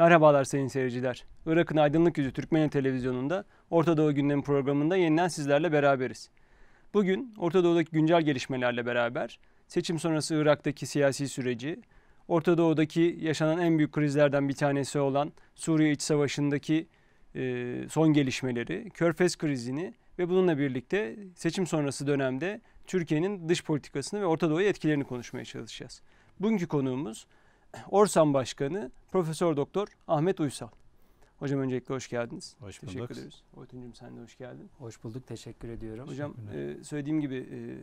Merhabalar sayın seyirciler. Irak'ın Aydınlık Yüzü Türkmen Televizyonu'nda Orta Doğu Gündemi programında yeniden sizlerle beraberiz. Bugün Orta Doğu'daki güncel gelişmelerle beraber seçim sonrası Irak'taki siyasi süreci, Orta Doğu'daki yaşanan en büyük krizlerden bir tanesi olan Suriye İç Savaşı'ndaki e, son gelişmeleri, Körfez krizini ve bununla birlikte seçim sonrası dönemde Türkiye'nin dış politikasını ve Orta Doğu'ya etkilerini konuşmaya çalışacağız. Bugünkü konuğumuz Orsan Başkanı Profesör Doktor Ahmet Uysal. Hocam öncelikle hoş geldiniz. Hoş bulduk. Teşekkür ederiz. Oytuncum sen de hoş geldin. Hoş bulduk. Teşekkür ediyorum. Hocam e, söylediğim gibi e,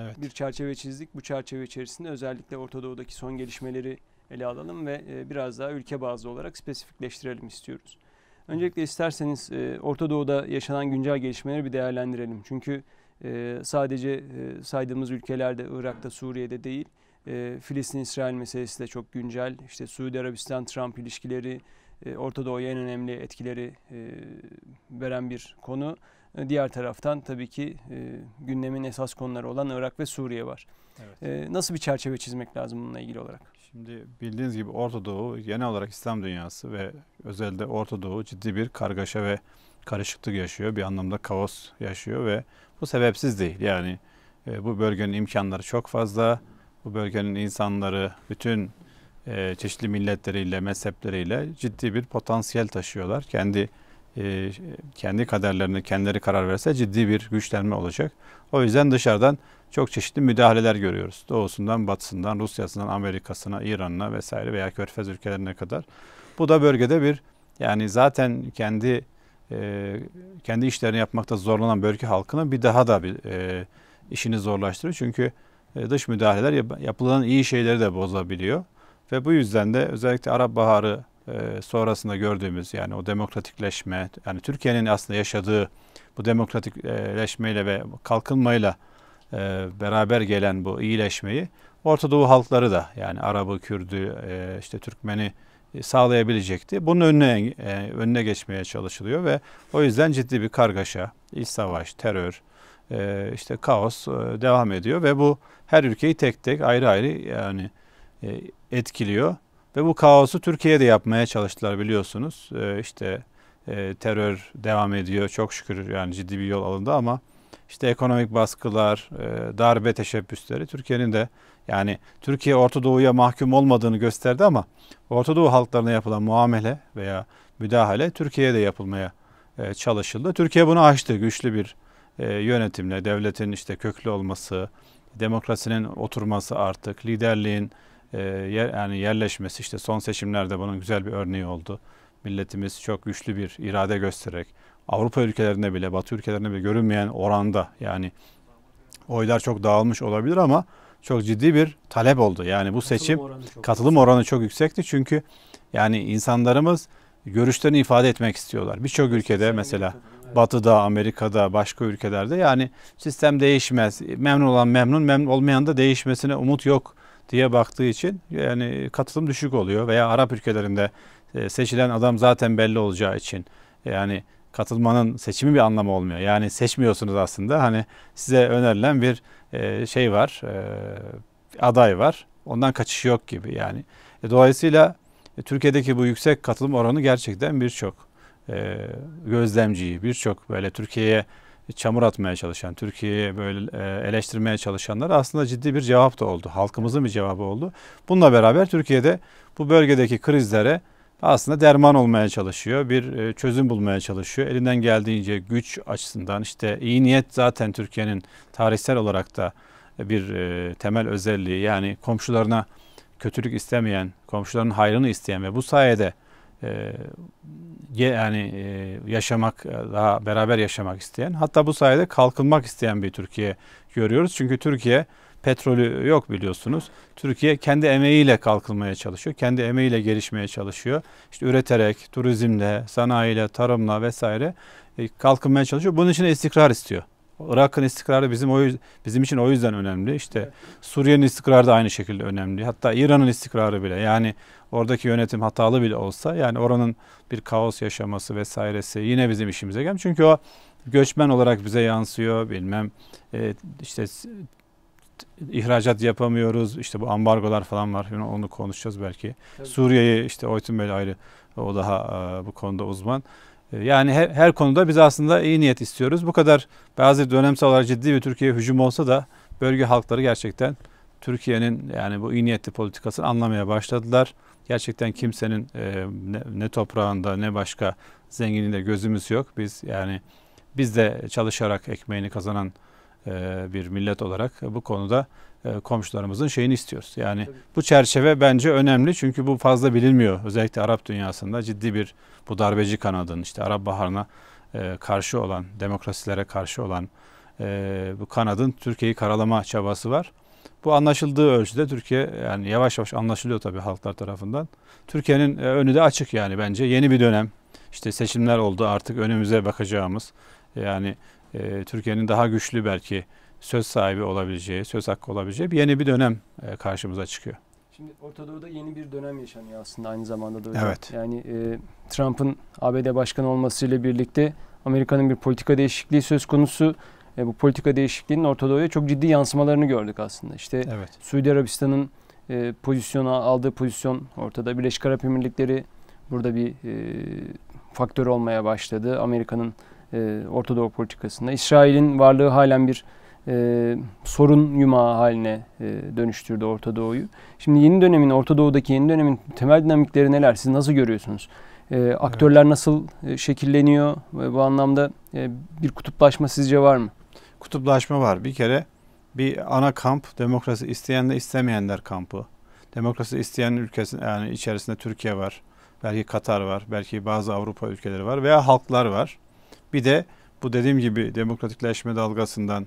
evet. bir çerçeve çizdik. Bu çerçeve içerisinde özellikle Orta Doğu'daki son gelişmeleri ele alalım ve e, biraz daha ülke bazlı olarak spesifikleştirelim istiyoruz. Öncelikle isterseniz e, Orta Doğu'da yaşanan güncel gelişmeleri bir değerlendirelim. Çünkü e, sadece e, saydığımız ülkelerde, Irak'ta, Suriye'de değil, e, Filistin-İsrail meselesi de çok güncel. İşte Suudi Arabistan-Trump ilişkileri e, Orta Doğu'ya en önemli etkileri e, veren bir konu. E, diğer taraftan tabii ki e, gündemin esas konuları olan Irak ve Suriye var. Evet. E, nasıl bir çerçeve çizmek lazım bununla ilgili olarak? Şimdi bildiğiniz gibi Orta Doğu genel olarak İslam dünyası ve özellikle Orta Doğu ciddi bir kargaşa ve karışıklık yaşıyor. Bir anlamda kaos yaşıyor ve bu sebepsiz değil. Yani e, bu bölgenin imkanları çok fazla bu bölgenin insanları bütün e, çeşitli milletleriyle, mezhepleriyle ciddi bir potansiyel taşıyorlar. Kendi e, kendi kaderlerini kendileri karar verse ciddi bir güçlenme olacak. O yüzden dışarıdan çok çeşitli müdahaleler görüyoruz. Doğusundan, batısından, Rusya'sından, Amerika'sına, İran'ına vesaire veya Körfez ülkelerine kadar. Bu da bölgede bir yani zaten kendi e, kendi işlerini yapmakta zorlanan bölge halkına bir daha da bir e, işini zorlaştırıyor. Çünkü e, dış müdahaleler yapılan iyi şeyleri de bozabiliyor. Ve bu yüzden de özellikle Arap Baharı e, sonrasında gördüğümüz yani o demokratikleşme, yani Türkiye'nin aslında yaşadığı bu demokratikleşmeyle ve kalkınmayla e, beraber gelen bu iyileşmeyi Orta Doğu halkları da yani Arabı, Kürdü, işte Türkmeni sağlayabilecekti. Bunun önüne e, önüne geçmeye çalışılıyor ve o yüzden ciddi bir kargaşa, iç savaş, terör, ee, işte kaos e, devam ediyor ve bu her ülkeyi tek tek ayrı ayrı yani e, etkiliyor ve bu kaosu Türkiye'de yapmaya çalıştılar biliyorsunuz ee, işte e, terör devam ediyor çok şükür yani ciddi bir yol alındı ama işte ekonomik baskılar, darbe teşebbüsleri Türkiye'nin de yani Türkiye Orta Doğu'ya mahkum olmadığını gösterdi ama Orta Doğu halklarına yapılan muamele veya müdahale Türkiye'de yapılmaya çalışıldı. Türkiye bunu aştı güçlü bir e, yönetimle, devletin işte köklü olması, demokrasinin oturması artık, liderliğin e, yer, yani yerleşmesi işte son seçimlerde bunun güzel bir örneği oldu. Milletimiz çok güçlü bir irade göstererek Avrupa ülkelerinde bile, Batı ülkelerinde bile görünmeyen oranda yani oylar çok dağılmış olabilir ama çok ciddi bir talep oldu. Yani bu katılım seçim oranı katılım oranı çok yüksekti çünkü yani insanlarımız görüşlerini ifade etmek istiyorlar. Birçok ülkede mesela Batı'da, Amerika'da, başka ülkelerde yani sistem değişmez. Memnun olan memnun, memnun olmayan da değişmesine umut yok diye baktığı için yani katılım düşük oluyor veya Arap ülkelerinde e, seçilen adam zaten belli olacağı için yani katılmanın seçimi bir anlamı olmuyor. Yani seçmiyorsunuz aslında. Hani size önerilen bir e, şey var, e, aday var. Ondan kaçış yok gibi yani. Dolayısıyla e, Türkiye'deki bu yüksek katılım oranı gerçekten birçok e, gözlemciyi, birçok böyle Türkiye'ye çamur atmaya çalışan, Türkiye'yi böyle e, eleştirmeye çalışanlar aslında ciddi bir cevap da oldu. Halkımızın bir cevabı oldu. Bununla beraber Türkiye'de bu bölgedeki krizlere aslında derman olmaya çalışıyor. Bir e, çözüm bulmaya çalışıyor. Elinden geldiğince güç açısından işte iyi niyet zaten Türkiye'nin tarihsel olarak da bir temel özelliği. Yani komşularına kötülük istemeyen, komşuların hayrını isteyen ve bu sayede e, yani e, yaşamak, e, daha beraber yaşamak isteyen, hatta bu sayede kalkınmak isteyen bir Türkiye görüyoruz. Çünkü Türkiye petrolü yok biliyorsunuz. Türkiye kendi emeğiyle kalkınmaya çalışıyor. Kendi emeğiyle gelişmeye çalışıyor. İşte üreterek, turizmle, sanayiyle, tarımla vesaire e, kalkınmaya çalışıyor. Bunun için istikrar istiyor. Irak'ın istikrarı bizim o bizim için o yüzden önemli. İşte Suriye'nin istikrarı da aynı şekilde önemli. Hatta İran'ın istikrarı bile yani oradaki yönetim hatalı bile olsa yani oranın bir kaos yaşaması vesairesi yine bizim işimize gel. Çünkü o göçmen olarak bize yansıyor bilmem e, işte ihracat yapamıyoruz. İşte bu ambargolar falan var. Yani onu konuşacağız belki. Suriye'yi işte Oytun Bey ayrı o daha e, bu konuda uzman. Ee, yani her, her konuda biz aslında iyi niyet istiyoruz. Bu kadar bazı dönemsel olarak ciddi bir Türkiye hücum olsa da bölge halkları gerçekten Türkiye'nin yani bu iyi niyetli politikasını anlamaya başladılar. Gerçekten kimsenin e, ne, ne toprağında ne başka zenginliğinde gözümüz yok. Biz yani biz de çalışarak ekmeğini kazanan e, bir millet olarak bu konuda e, komşularımızın şeyini istiyoruz. Yani bu çerçeve bence önemli çünkü bu fazla bilinmiyor. Özellikle Arap dünyasında ciddi bir bu darbeci kanadın işte Arap Baharı'na e, karşı olan, demokrasilere karşı olan e, bu kanadın Türkiye'yi karalama çabası var. Bu anlaşıldığı ölçüde Türkiye yani yavaş yavaş anlaşılıyor tabii halklar tarafından. Türkiye'nin önü de açık yani bence yeni bir dönem. İşte seçimler oldu artık önümüze bakacağımız. Yani Türkiye'nin daha güçlü belki söz sahibi olabileceği, söz hakkı olabileceği bir yeni bir dönem e, karşımıza çıkıyor. Şimdi Orta Doğu'da yeni bir dönem yaşanıyor aslında aynı zamanda da öyle. Evet. Yani e, Trump'ın ABD başkanı olmasıyla birlikte Amerika'nın bir politika değişikliği söz konusu. E, bu politika değişikliğinin Orta Doğu'ya çok ciddi yansımalarını gördük aslında. İşte evet. Suudi Arabistan'ın e, pozisyona aldığı pozisyon ortada. Birleşik Arap Emirlikleri burada bir e, faktör olmaya başladı. Amerika'nın e, Orta Doğu politikasında. İsrail'in varlığı halen bir e, sorun yumağı haline e, dönüştürdü Orta Doğu'yu. Şimdi yeni dönemin, Orta Doğu'daki yeni dönemin temel dinamikleri neler? Siz nasıl görüyorsunuz? E, aktörler evet. nasıl e, şekilleniyor? E, bu anlamda e, bir kutuplaşma sizce var mı? Kutuplaşma var. Bir kere bir ana kamp demokrasi isteyen de istemeyenler kampı. Demokrasi isteyen ülkesi yani içerisinde Türkiye var. Belki Katar var, belki bazı Avrupa ülkeleri var veya halklar var. Bir de bu dediğim gibi demokratikleşme dalgasından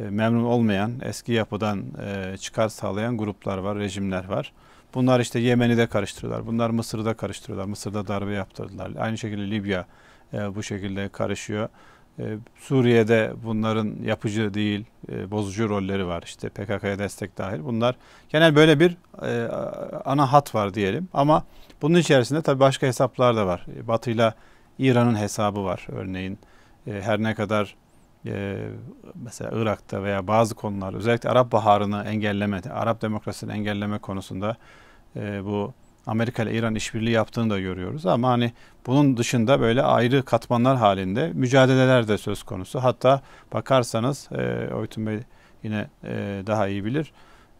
e, memnun olmayan, eski yapıdan e, çıkar sağlayan gruplar var, rejimler var. Bunlar işte Yemen'i de karıştırıyorlar. Bunlar Mısır'ı da karıştırıyorlar. Mısır'da darbe yaptırdılar. Aynı şekilde Libya e, bu şekilde karışıyor. Suriye'de bunların yapıcı değil, bozucu rolleri var. İşte PKK'ya destek dahil. Bunlar genel böyle bir ana hat var diyelim. Ama bunun içerisinde tabii başka hesaplar da var. Batı'yla İran'ın hesabı var örneğin. Her ne kadar e, mesela Irak'ta veya bazı konular özellikle Arap Baharı'nı engelleme, Arap demokrasisini engelleme konusunda e, bu Amerika ile İran işbirliği yaptığını da görüyoruz ama hani bunun dışında böyle ayrı katmanlar halinde mücadeleler de söz konusu. Hatta bakarsanız e, Oytun Bey yine e, daha iyi bilir.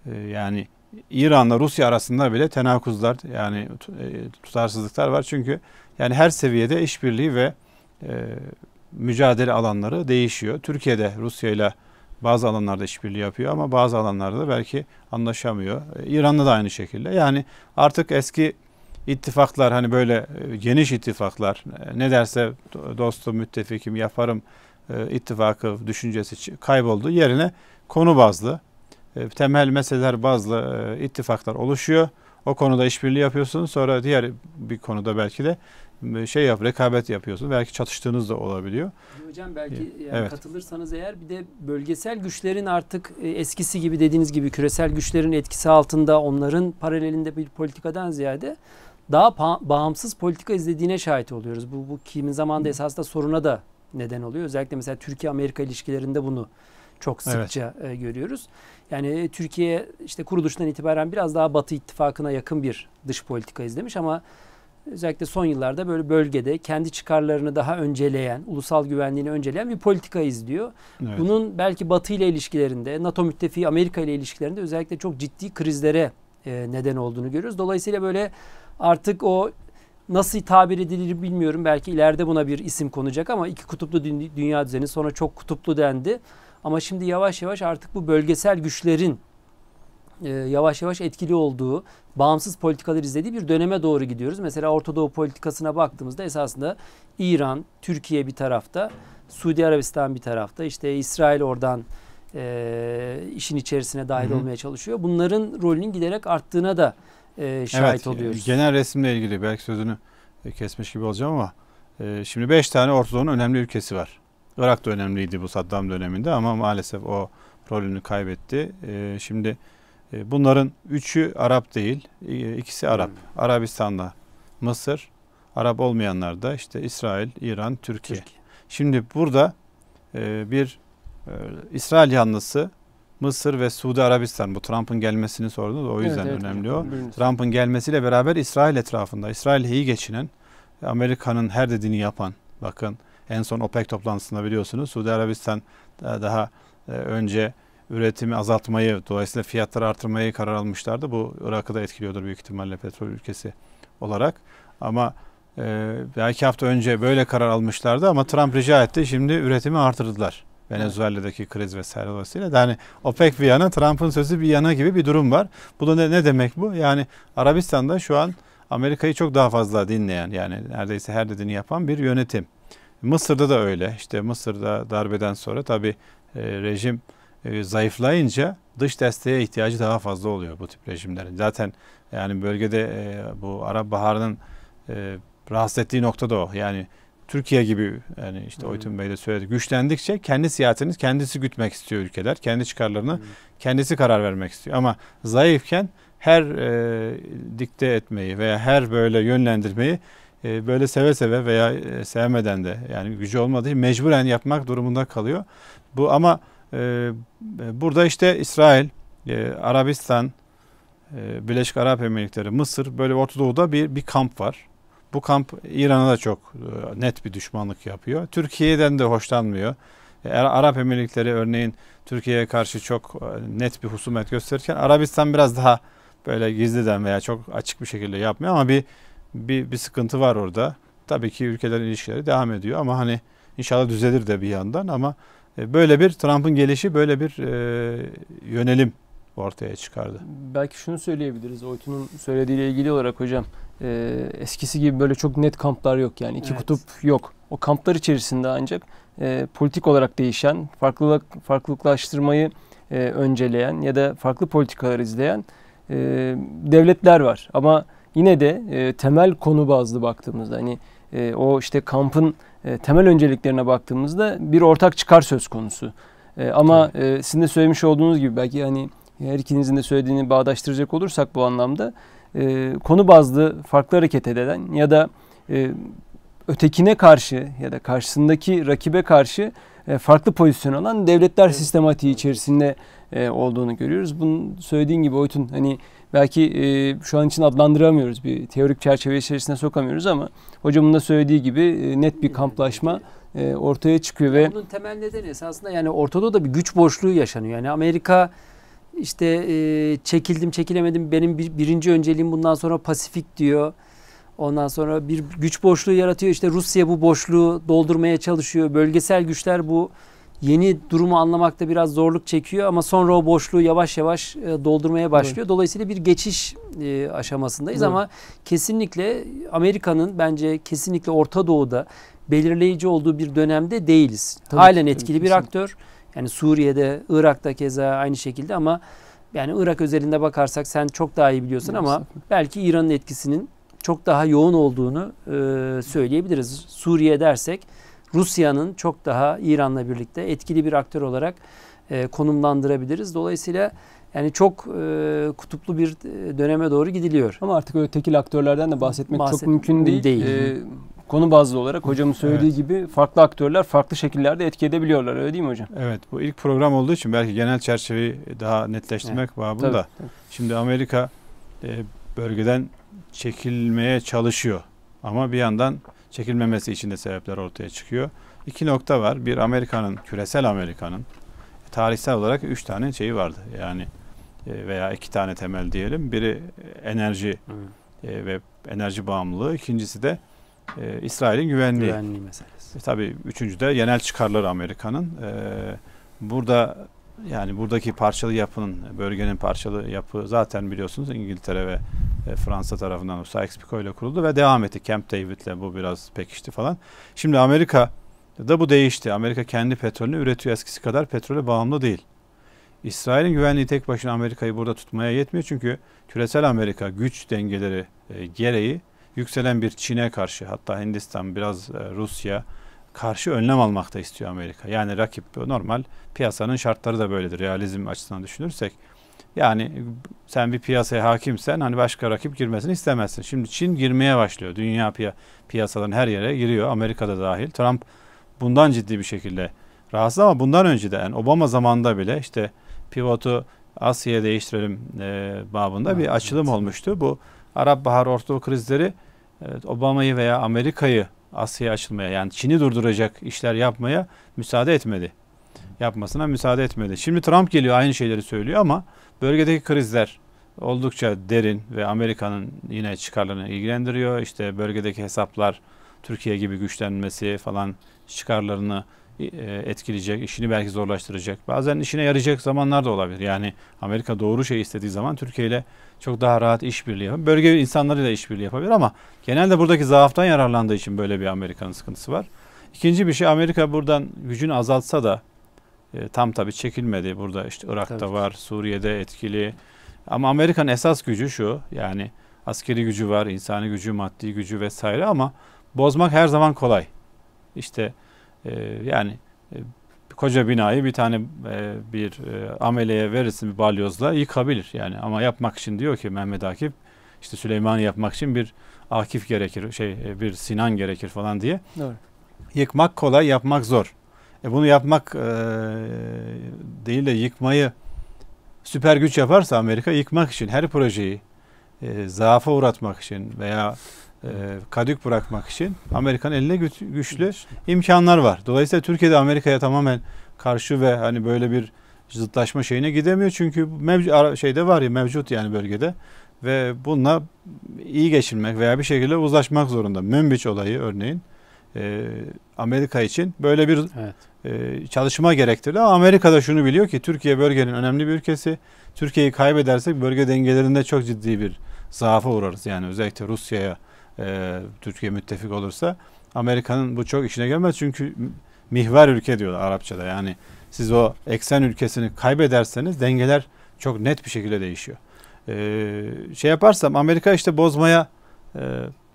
E, yani İran'la Rusya arasında bile tenakuzlar yani e, tutarsızlıklar var. Çünkü yani her seviyede işbirliği ve e, mücadele alanları değişiyor. Türkiye'de Rusya ile bazı alanlarda işbirliği yapıyor ama bazı alanlarda belki anlaşamıyor. İran'la da aynı şekilde. Yani artık eski ittifaklar hani böyle e, geniş ittifaklar e, ne derse dostum müttefikim yaparım e, ittifakı düşüncesi kayboldu. Yerine konu bazlı temel meseleler bazlı ittifaklar oluşuyor. O konuda işbirliği yapıyorsun. Sonra diğer bir konuda belki de şey yap, rekabet yapıyorsunuz. Belki çatıştığınız da olabiliyor. Hocam belki ee, yani evet. katılırsanız eğer bir de bölgesel güçlerin artık e, eskisi gibi dediğiniz gibi küresel güçlerin etkisi altında onların paralelinde bir politikadan ziyade daha bağımsız politika izlediğine şahit oluyoruz. Bu, bu kimin zamanda esasında soruna da neden oluyor. Özellikle mesela Türkiye-Amerika ilişkilerinde bunu çok sıkça evet. görüyoruz. Yani e, Türkiye işte kuruluştan itibaren biraz daha Batı ittifakına yakın bir dış politika izlemiş ama özellikle son yıllarda böyle bölgede kendi çıkarlarını daha önceleyen, ulusal güvenliğini önceleyen bir politika izliyor. Evet. Bunun belki Batı ile ilişkilerinde, NATO müttefiği Amerika ile ilişkilerinde özellikle çok ciddi krizlere e, neden olduğunu görüyoruz. Dolayısıyla böyle artık o nasıl tabir edilir bilmiyorum. Belki ileride buna bir isim konacak ama iki kutuplu dünya düzeni sonra çok kutuplu dendi. Ama şimdi yavaş yavaş artık bu bölgesel güçlerin e, yavaş yavaş etkili olduğu bağımsız politikalar izlediği bir döneme doğru gidiyoruz. Mesela Orta Doğu politikasına baktığımızda esasında İran, Türkiye bir tarafta, Suudi Arabistan bir tarafta, işte İsrail oradan e, işin içerisine dahil Hı-hı. olmaya çalışıyor. Bunların rolünün giderek arttığına da e, şahit evet, e, oluyoruz. Genel resimle ilgili belki sözünü e, kesmiş gibi olacağım ama e, şimdi beş tane Orta Doğu'nun önemli ülkesi var. Irak da önemliydi bu Saddam döneminde ama maalesef o rolünü kaybetti. E, şimdi e, bunların üçü Arap değil, e, ikisi Arap. Hmm. Arabistan'da Mısır, Arap olmayanlar da işte İsrail, İran, Türkiye. Türkiye. Şimdi burada e, bir İsrail yanlısı Mısır ve Suudi Arabistan bu Trump'ın gelmesini sordu da o yüzden evet, evet, önemli o. Trump'ın gelmesiyle beraber İsrail etrafında İsrail iyi geçinen Amerika'nın her dediğini yapan bakın en son OPEC toplantısında biliyorsunuz Suudi Arabistan daha önce üretimi azaltmayı, dolayısıyla fiyatları artırmayı karar almışlardı. Bu Irak'ı da etkiliyordur büyük ihtimalle petrol ülkesi olarak. Ama e, belki hafta önce böyle karar almışlardı ama Trump rica etti. Şimdi üretimi artırdılar. Venezuela'daki kriz vesaire dolayısıyla. Yani OPEC bir yana Trump'ın sözü bir yana gibi bir durum var. Bu da ne, ne demek bu? Yani Arabistan'da şu an Amerika'yı çok daha fazla dinleyen yani neredeyse her dediğini yapan bir yönetim. Mısır'da da öyle. İşte Mısır'da darbeden sonra tabii e, rejim e, zayıflayınca dış desteğe ihtiyacı daha fazla oluyor bu tip rejimlerin. Zaten yani bölgede e, bu Arap Baharı'nın e, rahatsız ettiği nokta da o. Yani Türkiye gibi yani işte hmm. Oytun Bey de söyledi. Güçlendikçe kendi siyasetini kendisi gütmek istiyor ülkeler. Kendi çıkarlarını hmm. kendisi karar vermek istiyor. Ama zayıfken her e, dikte etmeyi veya her böyle yönlendirmeyi e, böyle seve seve veya e, sevmeden de yani gücü olmadığı mecburen yapmak durumunda kalıyor. Bu ama ee, e, burada işte İsrail, e, Arabistan, e, Birleşik Arap Emirlikleri, Mısır böyle Orta Doğu'da bir, bir kamp var. Bu kamp İran'a da çok net bir düşmanlık yapıyor. Türkiye'den de hoşlanmıyor. Arap Emirlikleri örneğin Türkiye'ye karşı çok net bir husumet gösterirken Arabistan biraz daha böyle gizliden veya çok açık bir şekilde yapmıyor ama bir bir, bir sıkıntı var orada. Tabii ki ülkelerin ilişkileri devam ediyor ama hani inşallah düzelir de bir yandan ama e, böyle bir Trump'ın gelişi böyle bir e, yönelim ortaya çıkardı. Belki şunu söyleyebiliriz Oytun'un söylediğiyle ilgili olarak hocam. E, eskisi gibi böyle çok net kamplar yok yani iki evet. kutup yok. O kamplar içerisinde ancak e, politik olarak değişen, farklılık farklılıklaştırmayı e, önceleyen ya da farklı politikalar izleyen e, devletler var. Ama yine de e, temel konu bazlı baktığımızda hani e, o işte kampın e, temel önceliklerine baktığımızda bir ortak çıkar söz konusu. E, ama evet. sizin de söylemiş olduğunuz gibi belki hani her ikinizin de söylediğini bağdaştıracak olursak bu anlamda e, konu bazlı farklı hareket eden ya da ötekine karşı ya da karşısındaki rakibe karşı farklı pozisyon alan devletler evet. sistematiği içerisinde olduğunu görüyoruz. Bunun söylediğin gibi Oytun hani belki e, şu an için adlandıramıyoruz. Bir teorik çerçeve içerisine sokamıyoruz ama hocamın da söylediği gibi e, net bir kamplaşma e, ortaya çıkıyor ve bunun temel nedeni esasında yani ortada da bir güç boşluğu yaşanıyor. Yani Amerika işte e, çekildim çekilemedim benim bir, birinci önceliğim bundan sonra Pasifik diyor. Ondan sonra bir güç boşluğu yaratıyor. işte Rusya bu boşluğu doldurmaya çalışıyor. Bölgesel güçler bu yeni durumu anlamakta biraz zorluk çekiyor ama sonra o boşluğu yavaş yavaş e, doldurmaya başlıyor. Evet. Dolayısıyla bir geçiş e, aşamasındayız evet. ama kesinlikle Amerika'nın bence kesinlikle Orta Doğu'da belirleyici olduğu bir dönemde değiliz. Tabii Halen ki, etkili bir kesinlikle. aktör. Yani Suriye'de, Irak'ta keza aynı şekilde ama yani Irak özelinde bakarsak sen çok daha iyi biliyorsun Bilmiyorum. ama belki İran'ın etkisinin çok daha yoğun olduğunu e, söyleyebiliriz. Suriye dersek Rusya'nın çok daha İran'la birlikte etkili bir aktör olarak e, konumlandırabiliriz. Dolayısıyla yani çok e, kutuplu bir e, döneme doğru gidiliyor. Ama artık öyle tekil aktörlerden de bahsetmek Bahset çok mümkün değil. değil. Ee, konu bazlı olarak hocamın söylediği evet. gibi farklı aktörler farklı şekillerde etki edebiliyorlar öyle değil mi hocam? Evet bu ilk program olduğu için belki genel çerçeveyi daha netleştirmek evet. babında. Tabii, tabii. Şimdi Amerika e, bölgeden çekilmeye çalışıyor ama bir yandan çekilmemesi için de sebepler ortaya çıkıyor. İki nokta var. Bir Amerika'nın, küresel Amerika'nın tarihsel olarak üç tane şeyi vardı. Yani e, veya iki tane temel diyelim. Biri e, enerji evet. E, ve enerji bağımlılığı. İkincisi de e, İsrail'in güvenliği. Güvenliği meselesi. E, tabii üçüncü de genel çıkarları Amerika'nın. E, burada yani buradaki parçalı yapının, bölgenin parçalı yapı zaten biliyorsunuz İngiltere ve e, Fransa tarafından Sykes Picot ile kuruldu ve devam etti. Camp David ile bu biraz pekişti falan. Şimdi Amerika da bu değişti. Amerika kendi petrolünü üretiyor. Eskisi kadar petrole bağımlı değil. İsrail'in güvenliği tek başına Amerika'yı burada tutmaya yetmiyor. Çünkü küresel Amerika güç dengeleri e, gereği yükselen bir Çin'e karşı hatta Hindistan biraz e, Rusya karşı önlem almakta istiyor Amerika. Yani rakip normal piyasanın şartları da böyledir realizm açısından düşünürsek. Yani sen bir piyasaya hakimsen hani başka rakip girmesini istemezsin. Şimdi Çin girmeye başlıyor. Dünya piya piyasaların her yere giriyor. Amerika'da dahil. Trump bundan ciddi bir şekilde rahatsız ama bundan önce de yani Obama zamanında bile işte pivotu Asya'ya değiştirelim e, babında evet, bir açılım evet. olmuştu. Bu Arap Bahar Ortadoğu krizleri e, Obama'yı veya Amerika'yı Asya'ya açılmaya yani Çin'i durduracak işler yapmaya müsaade etmedi. Yapmasına müsaade etmedi. Şimdi Trump geliyor aynı şeyleri söylüyor ama bölgedeki krizler oldukça derin ve Amerika'nın yine çıkarlarını ilgilendiriyor. İşte bölgedeki hesaplar Türkiye gibi güçlenmesi falan çıkarlarını e, etkileyecek, işini belki zorlaştıracak. Bazen işine yarayacak zamanlar da olabilir. Yani Amerika doğru şey istediği zaman Türkiye ile çok daha rahat işbirliği yapabilir. Bölge insanlarıyla işbirliği yapabilir ama genelde buradaki zaaftan yararlandığı için böyle bir Amerika'nın sıkıntısı var. İkinci bir şey Amerika buradan gücünü azaltsa da e, tam tabii çekilmedi. Burada işte Irak'ta tabii. var, Suriye'de etkili. Ama Amerika'nın esas gücü şu. Yani askeri gücü var, insani gücü, maddi gücü vesaire ama bozmak her zaman kolay. İşte ee, yani e, koca binayı bir tane e, bir e, ameleye verirsin bir balyozla yıkabilir yani ama yapmak için diyor ki Mehmet Akif işte Süleyman'ı yapmak için bir Akif gerekir şey e, bir Sinan gerekir falan diye. Doğru. Yıkmak kolay yapmak zor. E bunu yapmak değil de yıkmayı süper güç yaparsa Amerika yıkmak için her projeyi e, zaafa uğratmak için veya e, kadük bırakmak için Amerika'nın eline güçlü imkanlar var. Dolayısıyla Türkiye'de Amerika'ya tamamen karşı ve hani böyle bir zıtlaşma şeyine gidemiyor çünkü mevcut şeyde var ya mevcut yani bölgede ve bununla iyi geçinmek veya bir şekilde uzlaşmak zorunda. Münbiç olayı örneğin e, Amerika için böyle bir evet. E, çalışma gerektirdi. Ama Amerika da şunu biliyor ki Türkiye bölgenin önemli bir ülkesi. Türkiye'yi kaybedersek bölge dengelerinde çok ciddi bir zaafa uğrarız. Yani özellikle Rusya'ya e, Türkiye müttefik olursa Amerika'nın bu çok işine gelmez çünkü mihver ülke diyorlar Arapçada yani siz o eksen ülkesini kaybederseniz dengeler çok net bir şekilde değişiyor. Ee, şey yaparsam Amerika işte bozmaya e,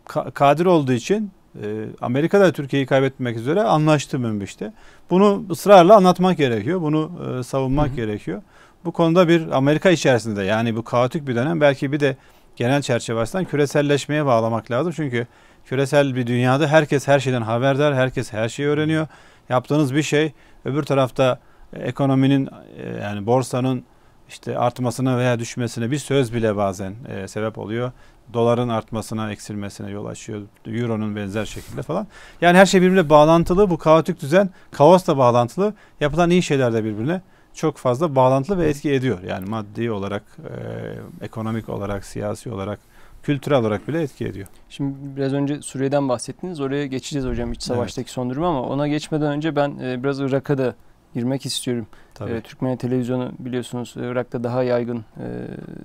ka- kadir olduğu için e, Amerika da Türkiye'yi kaybetmek üzere anlaştı Münbiş'te. Bunu ısrarla anlatmak gerekiyor. Bunu e, savunmak Hı-hı. gerekiyor. Bu konuda bir Amerika içerisinde yani bu kaotik bir dönem belki bir de genel çerçevesinden küreselleşmeye bağlamak lazım. Çünkü küresel bir dünyada herkes her şeyden haberdar, herkes her şeyi öğreniyor. Yaptığınız bir şey öbür tarafta e, ekonominin e, yani borsanın işte artmasına veya düşmesine bir söz bile bazen e, sebep oluyor. Doların artmasına, eksilmesine yol açıyor. Euro'nun benzer şekilde falan. Yani her şey birbirine bağlantılı. Bu kaotik düzen kaosla bağlantılı. Yapılan iyi şeyler de birbirine çok fazla bağlantılı ve etki ediyor. Yani maddi olarak, e, ekonomik olarak, siyasi olarak, kültürel olarak bile etki ediyor. Şimdi biraz önce Suriye'den bahsettiniz. Oraya geçeceğiz hocam iç savaştaki evet. son durumu ama ona geçmeden önce ben e, biraz Irak'a da girmek istiyorum. Tabii. E, Türkmen televizyonu biliyorsunuz e, Irak'ta daha yaygın e,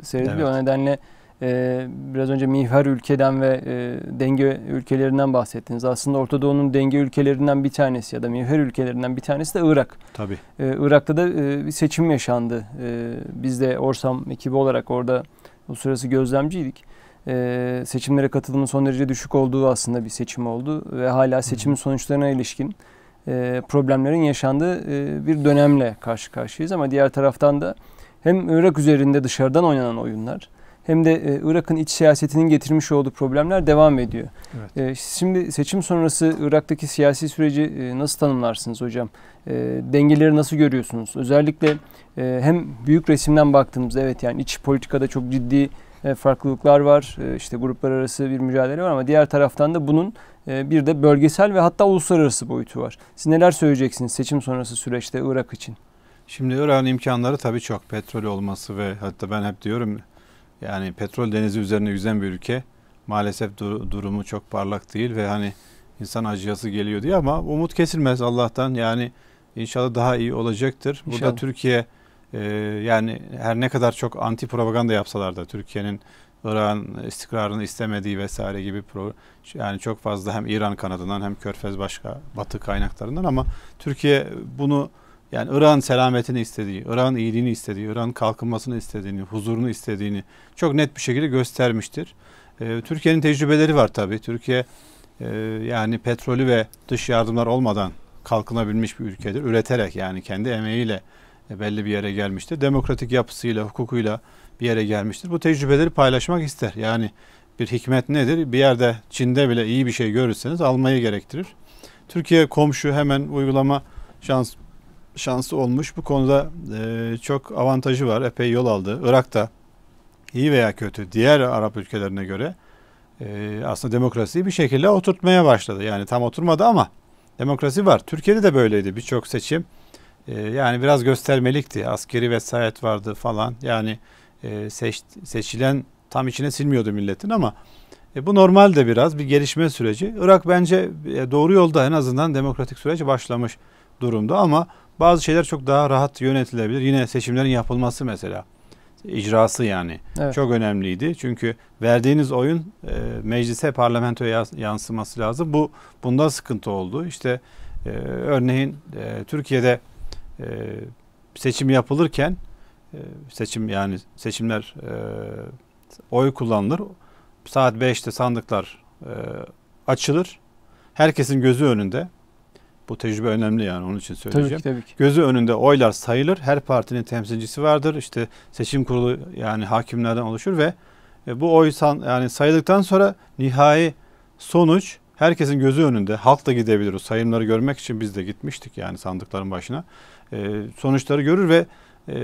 seyrediliyor. Evet. O nedenle ee, biraz önce mihver ülkeden ve e, denge ülkelerinden bahsettiniz. Aslında Orta Doğu'nun denge ülkelerinden bir tanesi ya da mihver ülkelerinden bir tanesi de Irak. Tabii. Ee, Irak'ta da e, bir seçim yaşandı. Ee, biz de Orsam ekibi olarak orada uluslararası gözlemciydik. seçimlere katılımın son derece düşük olduğu aslında bir seçim oldu ve hala seçimin sonuçlarına ilişkin e, problemlerin yaşandığı e, bir dönemle karşı karşıyayız ama diğer taraftan da hem Irak üzerinde dışarıdan oynanan oyunlar hem de e, Irak'ın iç siyasetinin getirmiş olduğu problemler devam ediyor. Evet. E, şimdi seçim sonrası Irak'taki siyasi süreci e, nasıl tanımlarsınız hocam? dengeleri nasıl görüyorsunuz? Özellikle hem büyük resimden baktığımızda evet yani iç politikada çok ciddi farklılıklar var. E, işte gruplar arası bir mücadele var ama diğer taraftan da bunun bir de bölgesel ve hatta uluslararası boyutu var. Siz neler söyleyeceksiniz seçim sonrası süreçte Irak için? Şimdi Irak'ın imkanları tabii çok. Petrol olması ve hatta ben hep diyorum yani petrol denizi üzerine yüzen bir ülke maalesef dur- durumu çok parlak değil ve hani insan acıyası geliyor diye ama umut kesilmez Allah'tan yani inşallah daha iyi olacaktır. İnşallah. Burada Türkiye e, yani her ne kadar çok anti propaganda yapsalar da Türkiye'nin İran istikrarını istemediği vesaire gibi pro, yani çok fazla hem İran kanadından hem Körfez başka Batı kaynaklarından ama Türkiye bunu yani Irak'ın selametini istediği, Irak'ın iyiliğini istediği, Irak'ın kalkınmasını istediğini, huzurunu istediğini çok net bir şekilde göstermiştir. Ee, Türkiye'nin tecrübeleri var tabii. Türkiye e, yani petrolü ve dış yardımlar olmadan kalkınabilmiş bir ülkedir. Üreterek yani kendi emeğiyle e, belli bir yere gelmiştir. Demokratik yapısıyla, hukukuyla bir yere gelmiştir. Bu tecrübeleri paylaşmak ister. Yani bir hikmet nedir? Bir yerde Çin'de bile iyi bir şey görürseniz almayı gerektirir. Türkiye komşu hemen uygulama şans şansı olmuş. Bu konuda e, çok avantajı var. Epey yol aldı. Irak'ta iyi veya kötü diğer Arap ülkelerine göre e, aslında demokrasiyi bir şekilde oturtmaya başladı. Yani tam oturmadı ama demokrasi var. Türkiye'de de böyleydi birçok seçim. E, yani biraz göstermelikti. Askeri vesayet vardı falan. Yani e, seç, seçilen tam içine silmiyordu milletin ama e, bu normal de biraz bir gelişme süreci. Irak bence e, doğru yolda en azından demokratik süreç başlamış durumda ama bazı şeyler çok daha rahat yönetilebilir. Yine seçimlerin yapılması mesela icrası yani evet. çok önemliydi. Çünkü verdiğiniz oyun e, meclise parlamentoya yansıması lazım. Bu bunda sıkıntı oldu. İşte e, örneğin e, Türkiye'de e, seçim yapılırken e, seçim yani seçimler e, oy kullanılır. Saat 5'te sandıklar e, açılır. Herkesin gözü önünde. Bu tecrübe önemli yani onun için söyleyeceğim. Tabii ki, tabii ki. Gözü önünde oylar sayılır. Her partinin temsilcisi vardır. İşte seçim kurulu yani hakimlerden oluşur ve e, bu oy san, yani sayıldıktan sonra nihai sonuç herkesin gözü önünde. Halk da gidebilir. O sayımları görmek için biz de gitmiştik yani sandıkların başına. E, sonuçları görür ve e,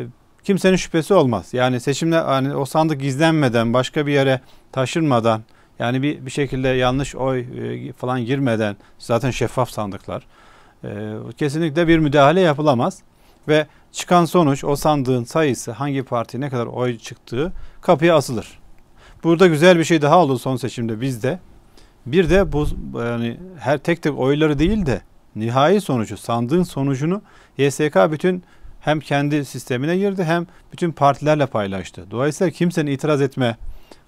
kimsenin şüphesi olmaz. Yani seçimde yani o sandık gizlenmeden, başka bir yere taşınmadan yani bir, bir şekilde yanlış oy e, falan girmeden zaten şeffaf sandıklar. Ee, kesinlikle bir müdahale yapılamaz. Ve çıkan sonuç o sandığın sayısı hangi parti ne kadar oy çıktığı kapıya asılır. Burada güzel bir şey daha oldu son seçimde bizde. Bir de bu yani her tek tek oyları değil de nihai sonucu sandığın sonucunu YSK bütün hem kendi sistemine girdi hem bütün partilerle paylaştı. Dolayısıyla kimsenin itiraz etme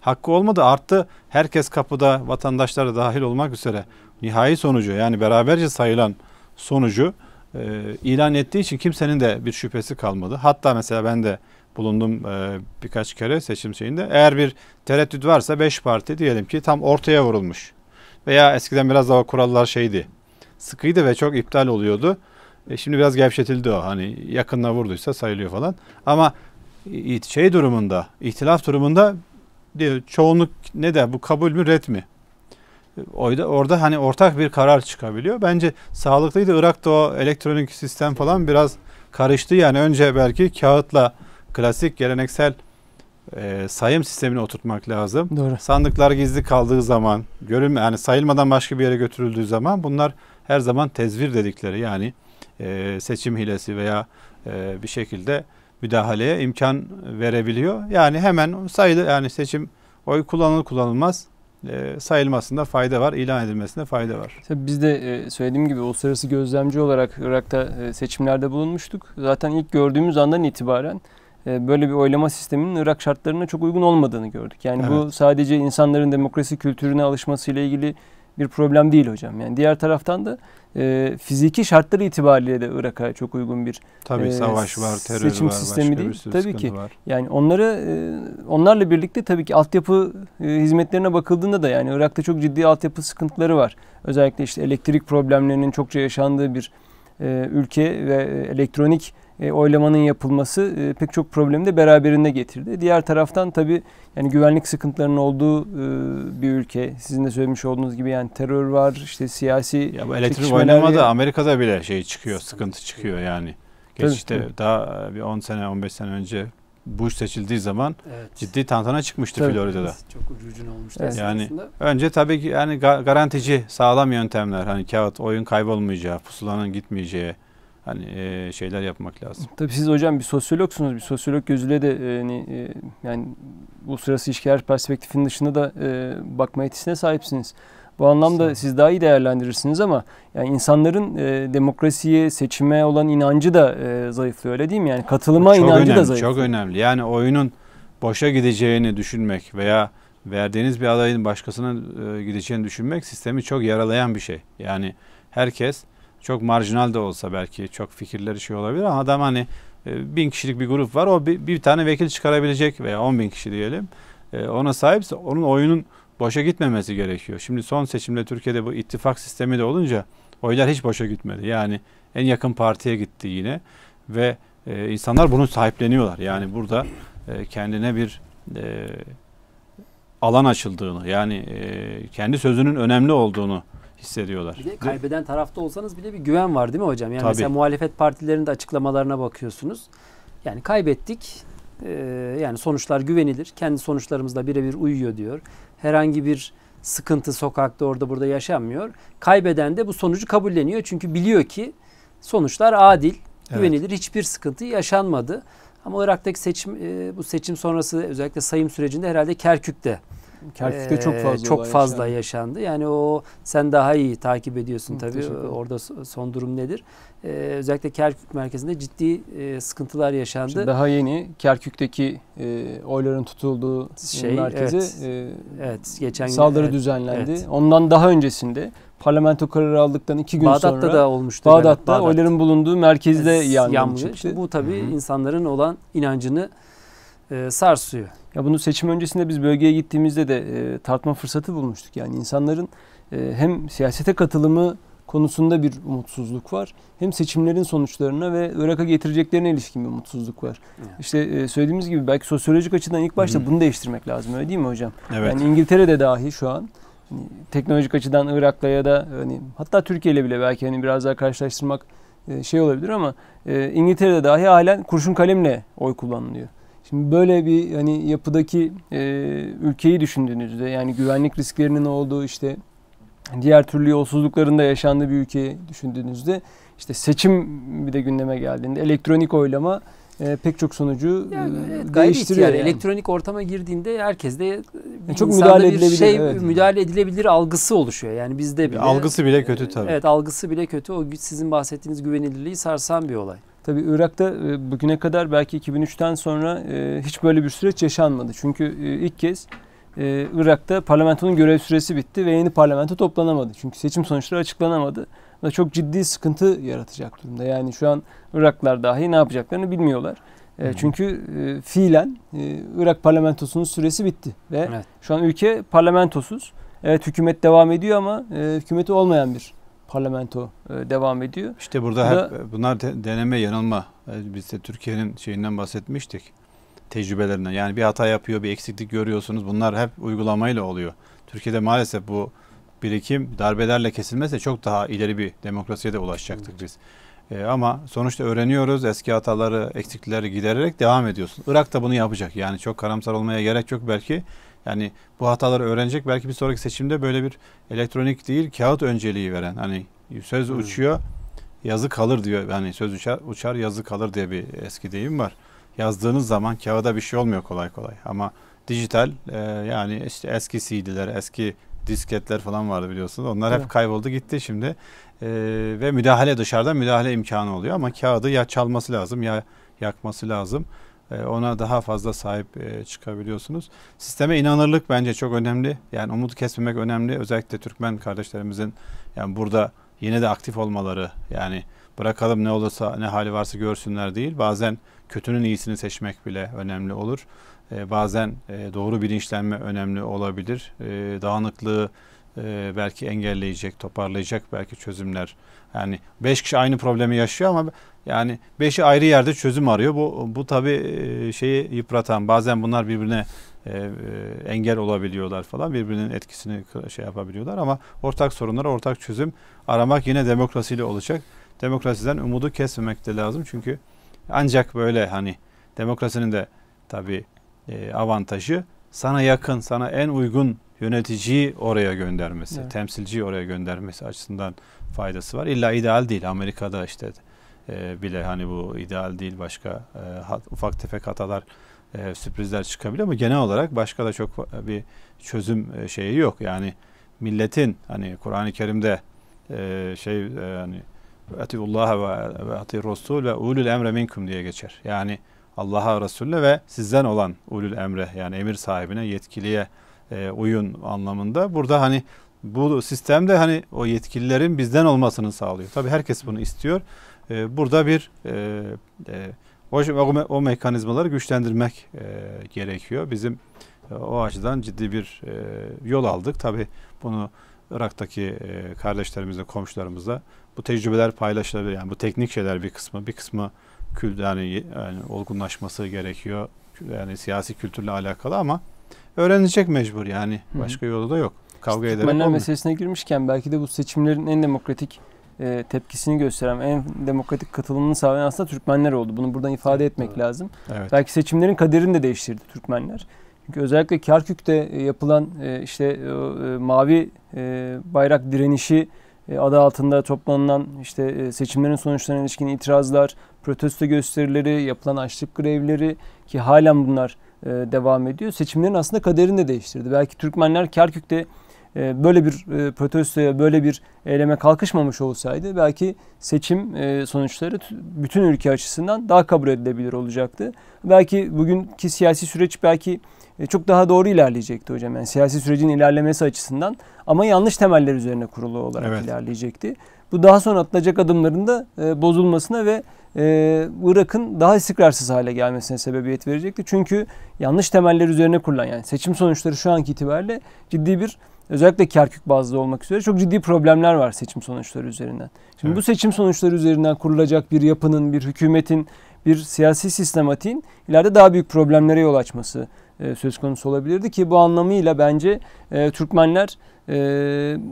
hakkı olmadı arttı. herkes kapıda vatandaşlar da dahil olmak üzere nihai sonucu yani beraberce sayılan sonucu e, ilan ettiği için kimsenin de bir şüphesi kalmadı. Hatta mesela ben de bulundum e, birkaç kere seçim şeyinde. Eğer bir tereddüt varsa 5 parti diyelim ki tam ortaya vurulmuş. Veya eskiden biraz daha kurallar şeydi. Sıkıydı ve çok iptal oluyordu. E, şimdi biraz gevşetildi o. Hani yakınına vurduysa sayılıyor falan. Ama şey durumunda, ihtilaf durumunda diyor, çoğunluk ne de bu kabul mü ret mi? Oyda orada hani ortak bir karar çıkabiliyor. Bence sağlıklıydı Irak'ta o elektronik sistem falan biraz karıştı. Yani önce belki kağıtla klasik geleneksel e, sayım sistemini oturtmak lazım. Doğru. Sandıklar gizli kaldığı zaman, görülme yani sayılmadan başka bir yere götürüldüğü zaman bunlar her zaman tezvir dedikleri yani e, seçim hilesi veya e, bir şekilde müdahaleye imkan verebiliyor. Yani hemen sayılı yani seçim oy kullanılır kullanılmaz e, sayılmasında fayda var, ilan edilmesinde fayda var. Tabii biz de e, söylediğim gibi uluslararası gözlemci olarak Irak'ta e, seçimlerde bulunmuştuk. Zaten ilk gördüğümüz andan itibaren böyle bir oylama sisteminin Irak şartlarına çok uygun olmadığını gördük. Yani evet. bu sadece insanların demokrasi kültürüne alışmasıyla ilgili bir problem değil hocam. Yani diğer taraftan da e, fiziki şartları itibariyle de Irak'a çok uygun bir Tabii e, savaş var, terör seçim var, sistemi başka değil. Bir tabii ki. Var. Yani onları e, onlarla birlikte tabii ki altyapı e, hizmetlerine bakıldığında da yani Irak'ta çok ciddi altyapı sıkıntıları var. Özellikle işte elektrik problemlerinin çokça yaşandığı bir e, ülke ve e, elektronik e, oylamanın yapılması e, pek çok problemi de beraberinde getirdi. Diğer taraftan tabi yani güvenlik sıkıntılarının olduğu e, bir ülke. Sizin de söylemiş olduğunuz gibi yani terör var, işte siyasi Ya bu elektrik oynama da Amerika'da bile şey çıkıyor, sıkıntı çıkıyor yani. Geçişte daha bir 10 sene 15 sene önce Bush seçildiği zaman evet. ciddi tantana çıkmıştı tabii. Florida'da. çok ucucuna olmuştu evet. Yani aslında. önce tabii ki yani garantici sağlam yöntemler hani kağıt oyun kaybolmayacağı, pusulanın gitmeyeceği, hani e, şeyler yapmak lazım. Tabii siz hocam bir sosyologsunuz. Bir sosyolog gözüyle de e, hani, e, yani uluslararası ilişkiler perspektifinin dışında da e, bakma yetisine sahipsiniz. Bu anlamda siz daha iyi değerlendirirsiniz ama yani insanların e, demokrasiye, seçime olan inancı da e, zayıflıyor öyle değil mi? Yani katılıma çok inancı önemli, da zayıflıyor. Çok önemli. Yani oyunun boşa gideceğini düşünmek veya verdiğiniz bir adayın başkasına e, gideceğini düşünmek sistemi çok yaralayan bir şey. Yani herkes çok marjinal de olsa belki çok fikirleri şey olabilir ama adam hani e, bin kişilik bir grup var o bir, bir tane vekil çıkarabilecek veya on bin kişi diyelim e, ona sahipse onun oyunun boşa gitmemesi gerekiyor. Şimdi son seçimde Türkiye'de bu ittifak sistemi de olunca oylar hiç boşa gitmedi. Yani en yakın partiye gitti yine ve e, insanlar bunu sahipleniyorlar. Yani burada e, kendine bir e, alan açıldığını yani e, kendi sözünün önemli olduğunu hissediyorlar. Bir de kaybeden tarafta olsanız bile bir güven var değil mi hocam? Yani Tabii. mesela muhalefet partilerinin açıklamalarına bakıyorsunuz. Yani kaybettik. Ee, yani sonuçlar güvenilir. Kendi sonuçlarımızla birebir uyuyor diyor. Herhangi bir sıkıntı sokakta orada burada yaşanmıyor. Kaybeden de bu sonucu kabulleniyor. Çünkü biliyor ki sonuçlar adil, güvenilir. Evet. Hiçbir sıkıntı yaşanmadı. Ama Irak'taki seçim e, bu seçim sonrası özellikle sayım sürecinde herhalde Kerkük'te Kerkük'te e, çok ee, fazla çok fazla yaşandı. yaşandı. Yani o sen daha iyi takip ediyorsun Hı, tabii orada son durum nedir? E, özellikle Kerkük merkezinde ciddi e, sıkıntılar yaşandı. Şimdi daha yeni Kerkük'teki e, oyların tutulduğu şey, merkeze evet, e, evet, geçen saldırı evet, düzenlendi. Evet. Ondan daha öncesinde parlamento kararı aldıktan iki gün Bağdat'ta sonra da olmuştu. Bağdat'ta evet, Bağdat. oyların bulunduğu merkezde evet, yangın, çıktı. Şimdi bu tabii Hı-hı. insanların olan inancını e, sarsıyor. Ya bunu seçim öncesinde biz bölgeye gittiğimizde de e, tartma fırsatı bulmuştuk. Yani insanların e, hem siyasete katılımı konusunda bir umutsuzluk var. Hem seçimlerin sonuçlarına ve Irak'a getireceklerine ilişkin bir umutsuzluk var. Evet. İşte e, söylediğimiz gibi belki sosyolojik açıdan ilk başta Hı. bunu değiştirmek lazım öyle değil mi hocam? Evet. Yani İngiltere'de dahi şu an hani, teknolojik açıdan Irak'la ya da hani hatta Türkiye ile bile belki hani biraz daha karşılaştırmak e, şey olabilir ama e, İngiltere'de dahi halen kurşun kalemle oy kullanılıyor. Şimdi böyle bir hani yapıdaki e, ülkeyi düşündüğünüzde yani güvenlik risklerinin olduğu işte diğer türlü yolsuzlukların da yaşandığı bir ülkeyi düşündüğünüzde işte seçim bir de gündeme geldiğinde elektronik oylama e, pek çok sonucu e, yani, evet, değiştiriyor. Yani. Elektronik ortama girdiğinde herkes de yani e, çok müdahale bir şey edilebilir, şey evet. müdahale edilebilir algısı oluşuyor. Yani bizde bile algısı bile kötü tabii. Evet, algısı bile kötü. O sizin bahsettiğiniz güvenilirliği sarsan bir olay. Tabii Irak'ta e, bugüne kadar belki 2003'ten sonra e, hiç böyle bir süreç yaşanmadı. Çünkü e, ilk kez Irak'ta parlamentonun görev süresi bitti ve yeni parlamento toplanamadı. Çünkü seçim sonuçları açıklanamadı. Bu da çok ciddi sıkıntı yaratacak durumda. Yani şu an Iraklar dahi ne yapacaklarını bilmiyorlar. çünkü e, fiilen Irak parlamentosunun süresi bitti ve evet. şu an ülke parlamentosuz. Evet hükümet devam ediyor ama hükümeti olmayan bir parlamento e, devam ediyor. İşte burada da, hep bunlar deneme yanılma. E, biz de Türkiye'nin şeyinden bahsetmiştik. Tecrübelerinden. Yani bir hata yapıyor, bir eksiklik görüyorsunuz. Bunlar hep uygulamayla oluyor. Türkiye'de maalesef bu birikim darbelerle kesilmezse çok daha ileri bir demokrasiye de ulaşacaktık biz. Ee, ama sonuçta öğreniyoruz. Eski hataları, eksiklikleri gidererek devam ediyorsun. Irak da bunu yapacak. Yani çok karamsar olmaya gerek yok belki. Yani bu hataları öğrenecek belki bir sonraki seçimde böyle bir elektronik değil kağıt önceliği veren hani söz hmm. uçuyor yazı kalır diyor. Yani söz uçar, uçar yazı kalır diye bir eski deyim var. Yazdığınız zaman kağıda bir şey olmuyor kolay kolay ama dijital e, yani işte eski CD'ler, eski disketler falan vardı biliyorsunuz. Onlar evet. hep kayboldu gitti şimdi. E, ve müdahale dışarıdan müdahale imkanı oluyor ama kağıdı ya çalması lazım ya yakması lazım. E, ona daha fazla sahip e, çıkabiliyorsunuz. Sisteme inanırlık bence çok önemli. Yani umut kesmemek önemli. Özellikle Türkmen kardeşlerimizin yani burada yine de aktif olmaları yani bırakalım ne olursa ne hali varsa görsünler değil. Bazen kötünün iyisini seçmek bile önemli olur. E, bazen doğru bilinçlenme önemli olabilir. Dağınıklığı ee, belki engelleyecek, toparlayacak belki çözümler. Yani beş kişi aynı problemi yaşıyor ama yani beşi ayrı yerde çözüm arıyor. Bu bu tabii e, şeyi yıpratan. Bazen bunlar birbirine e, e, engel olabiliyorlar falan. Birbirinin etkisini şey yapabiliyorlar ama ortak sorunlara ortak çözüm aramak yine demokrasiyle olacak. Demokrasiden umudu kesmemek de lazım. Çünkü ancak böyle hani demokrasinin de tabii avantajı sana yakın, sana en uygun yöneticiyi oraya göndermesi, evet. temsilciyi oraya göndermesi açısından faydası var. İlla ideal değil. Amerika'da işte e, bile hani bu ideal değil başka e, hat, ufak tefek hatalar e, sürprizler çıkabilir ama genel olarak başka da çok e, bir çözüm e, şeyi yok. Yani milletin hani Kur'an-ı Kerim'de e, şey e, hani Atiullah ve Ati Resul ve ulul emre minkum diye geçer. Yani Allah'a Resulüne ve sizden olan ulul emre yani emir sahibine yetkiliye e, uyun anlamında. Burada hani bu sistemde hani o yetkililerin bizden olmasını sağlıyor. Tabi herkes bunu istiyor. E, burada bir e, e, o, o mekanizmaları güçlendirmek e, gerekiyor. Bizim e, o açıdan ciddi bir e, yol aldık. Tabi bunu Irak'taki e, kardeşlerimizle, komşularımızla bu tecrübeler paylaşılabilir. Yani bu teknik şeyler bir kısmı, bir kısmı kült yani, yani olgunlaşması gerekiyor. Yani siyasi kültürle alakalı ama öğrenecek mecbur yani. Başka hı yolu da yok. Kavga işte ederek olmuyor. meselesine girmişken belki de bu seçimlerin en demokratik e, tepkisini gösteren, en demokratik katılımını sağlayan aslında Türkmenler oldu. Bunu buradan ifade etmek evet. lazım. Evet. Belki seçimlerin kaderini de değiştirdi Türkmenler. Çünkü özellikle Kerkük'te e, yapılan e, işte e, mavi e, bayrak direnişi e, adı altında toplanılan işte e, seçimlerin sonuçlarına ilişkin itirazlar, protesto gösterileri, yapılan açlık grevleri ki halen bunlar e, devam ediyor. Seçimlerin aslında kaderini de değiştirdi. Belki Türkmenler Kerkük'te böyle bir protestoya, böyle bir eyleme kalkışmamış olsaydı belki seçim sonuçları bütün ülke açısından daha kabul edilebilir olacaktı. Belki bugünkü siyasi süreç belki e, çok daha doğru ilerleyecekti hocam. Yani siyasi sürecin ilerlemesi açısından ama yanlış temeller üzerine kurulu olarak evet. ilerleyecekti. Bu daha sonra atılacak adımların da e, bozulmasına ve e, Irak'ın daha istikrarsız hale gelmesine sebebiyet verecekti. Çünkü yanlış temeller üzerine kurulan yani seçim sonuçları şu anki itibariyle ciddi bir özellikle Kerkük bazlı olmak üzere çok ciddi problemler var seçim sonuçları üzerinden. Şimdi evet. bu seçim sonuçları üzerinden kurulacak bir yapının, bir hükümetin bir siyasi sistematiğin ileride daha büyük problemlere yol açması e, söz konusu olabilirdi ki bu anlamıyla bence e, Türkmenler e,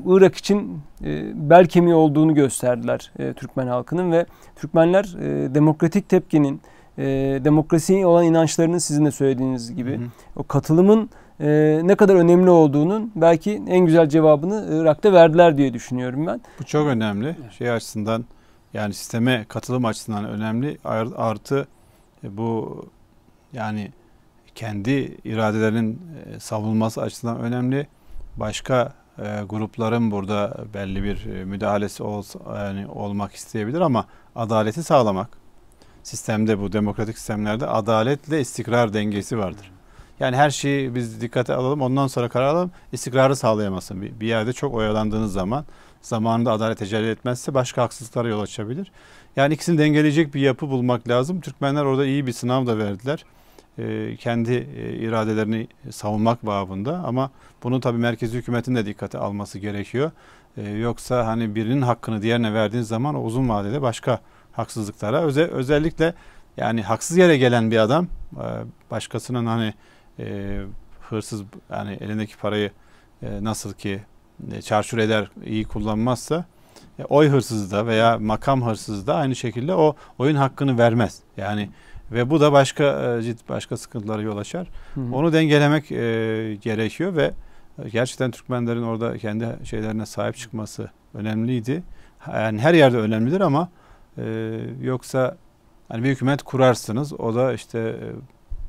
Irak için e, bel kemiği olduğunu gösterdiler Türkmen halkının ve Türkmenler demokratik tepkinin, e, demokrasiye olan inançlarının sizin de söylediğiniz gibi hı hı. o katılımın e, ne kadar önemli olduğunun belki en güzel cevabını Irak'ta verdiler diye düşünüyorum ben. Bu çok önemli şey açısından yani sisteme katılım açısından önemli. Artı e, bu yani kendi iradelerinin e, savunulması açısından önemli. Başka e, grupların burada belli bir müdahalesi ol, yani olmak isteyebilir ama adaleti sağlamak sistemde bu demokratik sistemlerde adaletle istikrar dengesi vardır. Yani her şeyi biz dikkate alalım ondan sonra karar alalım istikrarı sağlayamazsın. Bir, bir yerde çok oyalandığınız zaman zamanında adalet tecelli etmezse başka haksızlıklara yol açabilir. Yani ikisini dengeleyecek bir yapı bulmak lazım. Türkmenler orada iyi bir sınav da verdiler. E, kendi e, iradelerini savunmak babında ama bunu tabii merkezi hükümetin de dikkate alması gerekiyor. E, yoksa hani birinin hakkını diğerine verdiğiniz zaman o uzun vadede başka haksızlıklara öze, özellikle yani haksız yere gelen bir adam e, başkasının hani e, hırsız yani elindeki parayı e, nasıl ki e, çarşur eder iyi kullanmazsa e, oy hırsızı da veya makam hırsızı da aynı şekilde o oyun hakkını vermez. Yani ve bu da başka e, cilt başka sıkıntılara yol açar. Hı hı. Onu dengelemek e, gerekiyor ve gerçekten Türkmenlerin orada kendi şeylerine sahip çıkması önemliydi. Yani her yerde önemlidir ama e, yoksa hani bir hükümet kurarsınız. O da işte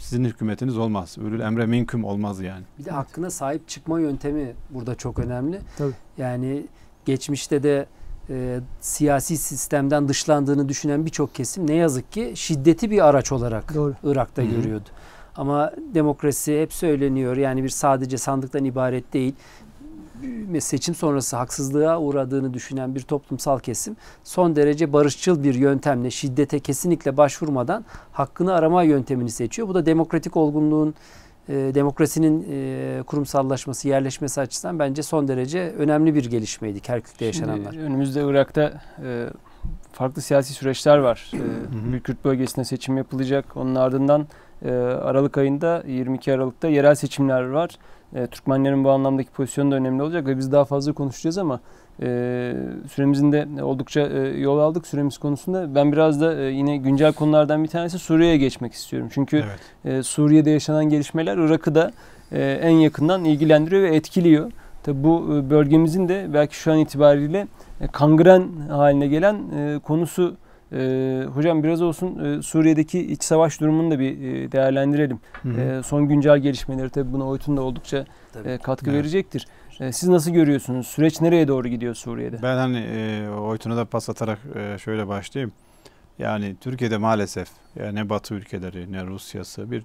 sizin hükümetiniz olmaz. Ülül emre minküm olmaz yani. Bir de hakkına sahip çıkma yöntemi burada çok önemli. Tabii. Yani geçmişte de e, siyasi sistemden dışlandığını düşünen birçok kesim ne yazık ki şiddeti bir araç olarak Doğru. Irak'ta Hı-hı. görüyordu. Ama demokrasi hep söyleniyor. Yani bir sadece sandıktan ibaret değil seçim sonrası haksızlığa uğradığını düşünen bir toplumsal kesim son derece barışçıl bir yöntemle şiddete kesinlikle başvurmadan hakkını arama yöntemini seçiyor. Bu da demokratik olgunluğun e, demokrasinin e, kurumsallaşması, yerleşmesi açısından bence son derece önemli bir gelişmeydi Kerkük'te yaşananlar. Şimdi önümüzde Irak'ta e, farklı siyasi süreçler var. Büyük Kürt bölgesinde seçim yapılacak. Onun ardından Aralık ayında 22 Aralık'ta yerel seçimler var. E, Türkmenlerin bu anlamdaki pozisyonu da önemli olacak ve biz daha fazla konuşacağız ama e, süremizin de oldukça e, yol aldık süremiz konusunda. Ben biraz da yine güncel konulardan bir tanesi Suriye'ye geçmek istiyorum. Çünkü evet. Suriye'de yaşanan gelişmeler Irak'ı da en yakından ilgilendiriyor ve etkiliyor. Tabi bu bölgemizin de belki şu an itibariyle kangren haline gelen e, konusu e, hocam biraz olsun e, Suriye'deki iç savaş durumunu da bir e, değerlendirelim. E, son güncel gelişmeleri tabii buna OYT'un da oldukça e, katkı evet. verecektir. E, siz nasıl görüyorsunuz? Süreç nereye doğru gidiyor Suriye'de? Ben hani e, OYT'una da pas atarak e, şöyle başlayayım. Yani Türkiye'de maalesef yani e, ne Batı ülkeleri ne Rusya'sı bir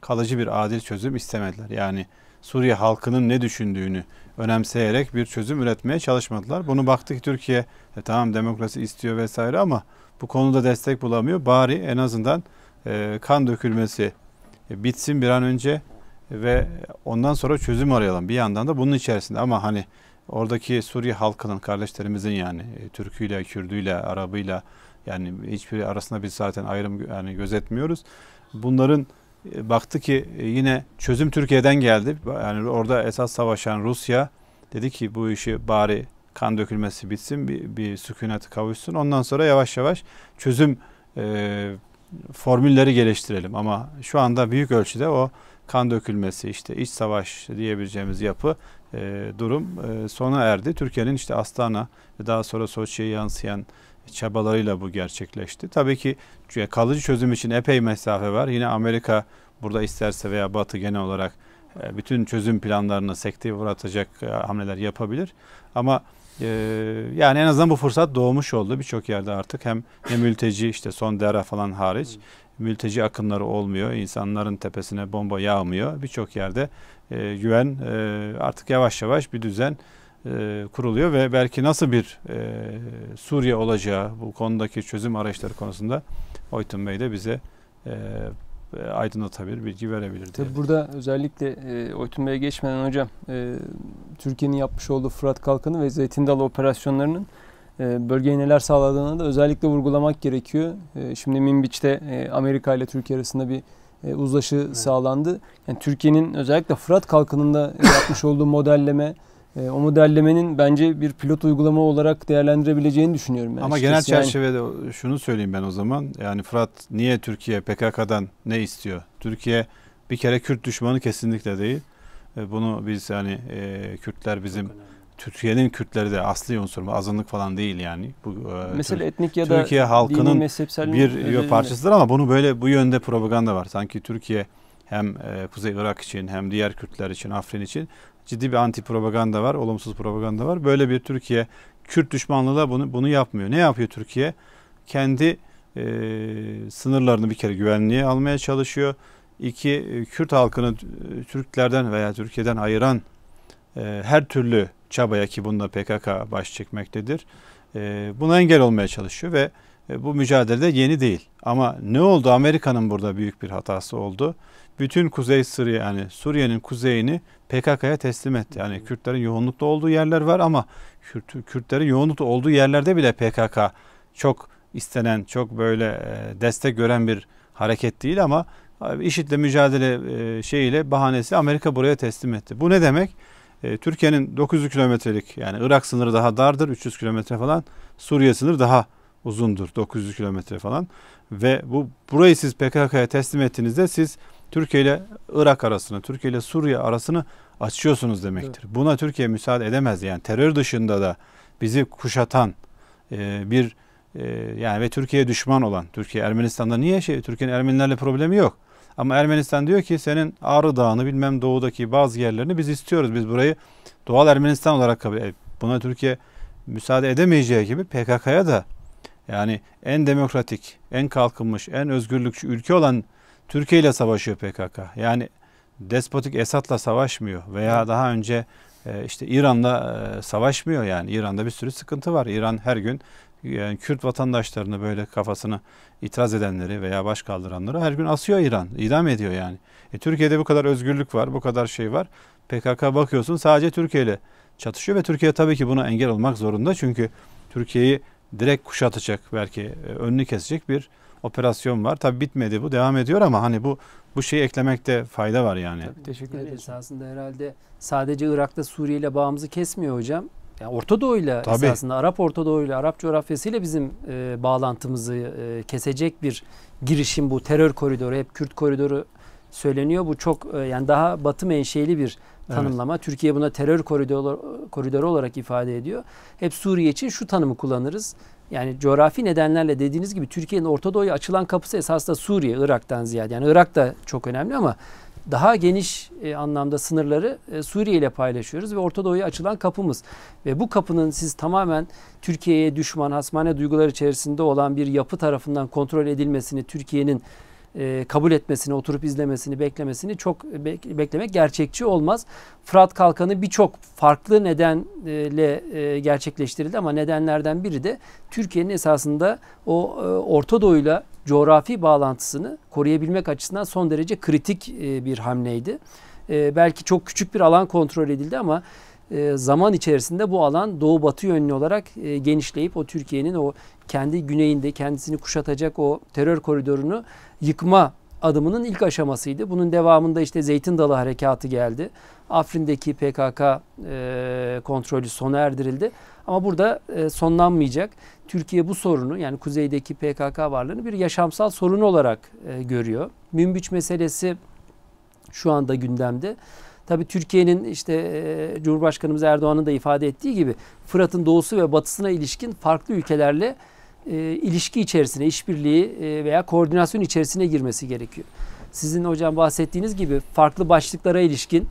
kalıcı bir adil çözüm istemediler. Yani Suriye halkının ne düşündüğünü, önemseyerek bir çözüm üretmeye çalışmadılar. Bunu baktık Türkiye e, tamam demokrasi istiyor vesaire ama bu konuda destek bulamıyor. Bari en azından e, kan dökülmesi e, bitsin bir an önce ve ondan sonra çözüm arayalım. Bir yandan da bunun içerisinde ama hani oradaki Suriye halkının kardeşlerimizin yani e, Türküyle, Kürdüyle, Arabıyla yani hiçbir arasında biz zaten ayrım yani gözetmiyoruz. Bunların e, baktı ki e, yine çözüm Türkiye'den geldi. Yani orada esas savaşan Rusya dedi ki bu işi bari kan dökülmesi bitsin, bir, bir sükunet kavuşsun. Ondan sonra yavaş yavaş çözüm e, formülleri geliştirelim. Ama şu anda büyük ölçüde o kan dökülmesi, işte iç savaş diyebileceğimiz yapı e, durum e, sona erdi. Türkiye'nin işte Astana ve daha sonra Soçi'ye yansıyan çabalarıyla bu gerçekleşti. Tabii ki kalıcı çözüm için epey mesafe var. Yine Amerika burada isterse veya Batı genel olarak e, bütün çözüm planlarını sekteye uğratacak e, hamleler yapabilir. Ama e, yani en azından bu fırsat doğmuş oldu birçok yerde artık hem ne mülteci işte son dera falan hariç mülteci akınları olmuyor. İnsanların tepesine bomba yağmıyor. Birçok yerde güven artık yavaş yavaş bir düzen e, kuruluyor ve belki nasıl bir e, Suriye olacağı bu konudaki çözüm araçları konusunda Oytun Bey de bize e, aydınlatabilir, bilgi verebilir. Tabii burada özellikle e, Oytun Bey'e geçmeden hocam e, Türkiye'nin yapmış olduğu Fırat Kalkanı ve Zeytin Dalı operasyonlarının e, bölgeye neler sağladığını da özellikle vurgulamak gerekiyor. E, şimdi Minbiç'te e, Amerika ile Türkiye arasında bir e, uzlaşı evet. sağlandı. Yani Türkiye'nin özellikle Fırat Kalkanı'nda yapmış olduğu modelleme e, o modellemenin bence bir pilot uygulama olarak değerlendirebileceğini düşünüyorum. Yani Ama genel çerçevede şunu söyleyeyim ben o zaman. Yani Fırat niye Türkiye PKK'dan ne istiyor? Türkiye bir kere Kürt düşmanı kesinlikle değil. E, bunu biz yani e, Kürtler bizim Türkiye'nin Kürtleri de asli unsur mu? Azınlık falan değil yani. Bu e, mesela Türk, etnik ya da Türkiye halkının dini, bir parçasıdır ama bunu böyle bu yönde propaganda var. Sanki Türkiye hem e, Kuzey Irak için hem diğer Kürtler için, Afrin için ciddi bir anti propaganda var, olumsuz propaganda var. Böyle bir Türkiye Kürt düşmanlığı da bunu, bunu yapmıyor. Ne yapıyor Türkiye? Kendi e, sınırlarını bir kere güvenliğe almaya çalışıyor. İki, e, Kürt halkını e, Türklerden veya Türkiye'den ayıran e, her türlü çabaya ki bunda PKK baş çekmektedir. E, buna engel olmaya çalışıyor ve e, bu mücadele yeni değil. Ama ne oldu? Amerika'nın burada büyük bir hatası oldu bütün Kuzey Suriye yani Suriye'nin kuzeyini PKK'ya teslim etti. Yani Kürtlerin yoğunlukta olduğu yerler var ama Kürt, Kürtlerin yoğunlukta olduğu yerlerde bile PKK çok istenen, çok böyle e, destek gören bir hareket değil ama e, IŞİD'le mücadele e, şeyiyle bahanesi Amerika buraya teslim etti. Bu ne demek? Türkiye'nin 900 kilometrelik yani Irak sınırı daha dardır 300 kilometre falan. Suriye sınırı daha uzundur 900 kilometre falan. Ve bu burayı siz PKK'ya teslim ettiğinizde siz Türkiye ile Irak arasını, Türkiye ile Suriye arasını açıyorsunuz demektir. Buna Türkiye müsaade edemez. Yani terör dışında da bizi kuşatan e, bir e, yani ve Türkiye'ye düşman olan Türkiye Ermenistan'da niye şey Türkiye'nin Ermenilerle problemi yok. Ama Ermenistan diyor ki senin Ağrı Dağı'nı bilmem doğudaki bazı yerlerini biz istiyoruz. Biz burayı doğal Ermenistan olarak kabul ediyoruz. Buna Türkiye müsaade edemeyeceği gibi PKK'ya da yani en demokratik, en kalkınmış, en özgürlükçü ülke olan Türkiye ile savaşıyor PKK. Yani despotik Esad'la savaşmıyor veya daha önce e, işte İran'da e, savaşmıyor yani. İran'da bir sürü sıkıntı var. İran her gün yani e, Kürt vatandaşlarını böyle kafasını itiraz edenleri veya baş kaldıranları her gün asıyor İran. İdam ediyor yani. E, Türkiye'de bu kadar özgürlük var, bu kadar şey var. PKK bakıyorsun sadece Türkiye ile çatışıyor ve Türkiye tabii ki buna engel olmak zorunda. Çünkü Türkiye'yi direkt kuşatacak belki önünü kesecek bir operasyon var. tabi bitmedi bu devam ediyor ama hani bu bu şeyi eklemekte fayda var yani. Tabii, teşekkür ederim. esasında herhalde sadece Irak'ta Suriye ile bağımızı kesmiyor hocam. Yani Orta Doğu'yla Tabii. esasında Arap Orta Doğu'yla Arap coğrafyasıyla bizim e, bağlantımızı e, kesecek bir girişim bu terör koridoru hep Kürt koridoru söyleniyor. Bu çok e, yani daha batı menşeli bir tanımlama. Evet. Türkiye buna terör koridoru, koridoru olarak ifade ediyor. Hep Suriye için şu tanımı kullanırız yani coğrafi nedenlerle dediğiniz gibi Türkiye'nin Orta Doğu'ya açılan kapısı esasında Suriye, Irak'tan ziyade. Yani Irak da çok önemli ama daha geniş e, anlamda sınırları e, Suriye ile paylaşıyoruz ve Orta Doğu'ya açılan kapımız. Ve bu kapının siz tamamen Türkiye'ye düşman, hasmane duygular içerisinde olan bir yapı tarafından kontrol edilmesini Türkiye'nin e, kabul etmesini, oturup izlemesini, beklemesini çok beklemek gerçekçi olmaz. Fırat Kalkanı birçok farklı nedenle e, gerçekleştirildi ama nedenlerden biri de Türkiye'nin esasında o e, Orta Doğu'yla coğrafi bağlantısını koruyabilmek açısından son derece kritik e, bir hamleydi. belki çok küçük bir alan kontrol edildi ama e, zaman içerisinde bu alan doğu batı yönlü olarak e, genişleyip o Türkiye'nin o kendi güneyinde kendisini kuşatacak o terör koridorunu yıkma adımının ilk aşamasıydı. Bunun devamında işte Zeytin Dalı Harekatı geldi. Afrin'deki PKK e, kontrolü sona erdirildi. Ama burada e, sonlanmayacak. Türkiye bu sorunu yani kuzeydeki PKK varlığını bir yaşamsal sorun olarak e, görüyor. Münbiç meselesi şu anda gündemde. Tabii Türkiye'nin işte e, Cumhurbaşkanımız Erdoğan'ın da ifade ettiği gibi Fırat'ın doğusu ve batısına ilişkin farklı ülkelerle e, ilişki içerisine, işbirliği e, veya koordinasyon içerisine girmesi gerekiyor. Sizin hocam bahsettiğiniz gibi farklı başlıklara ilişkin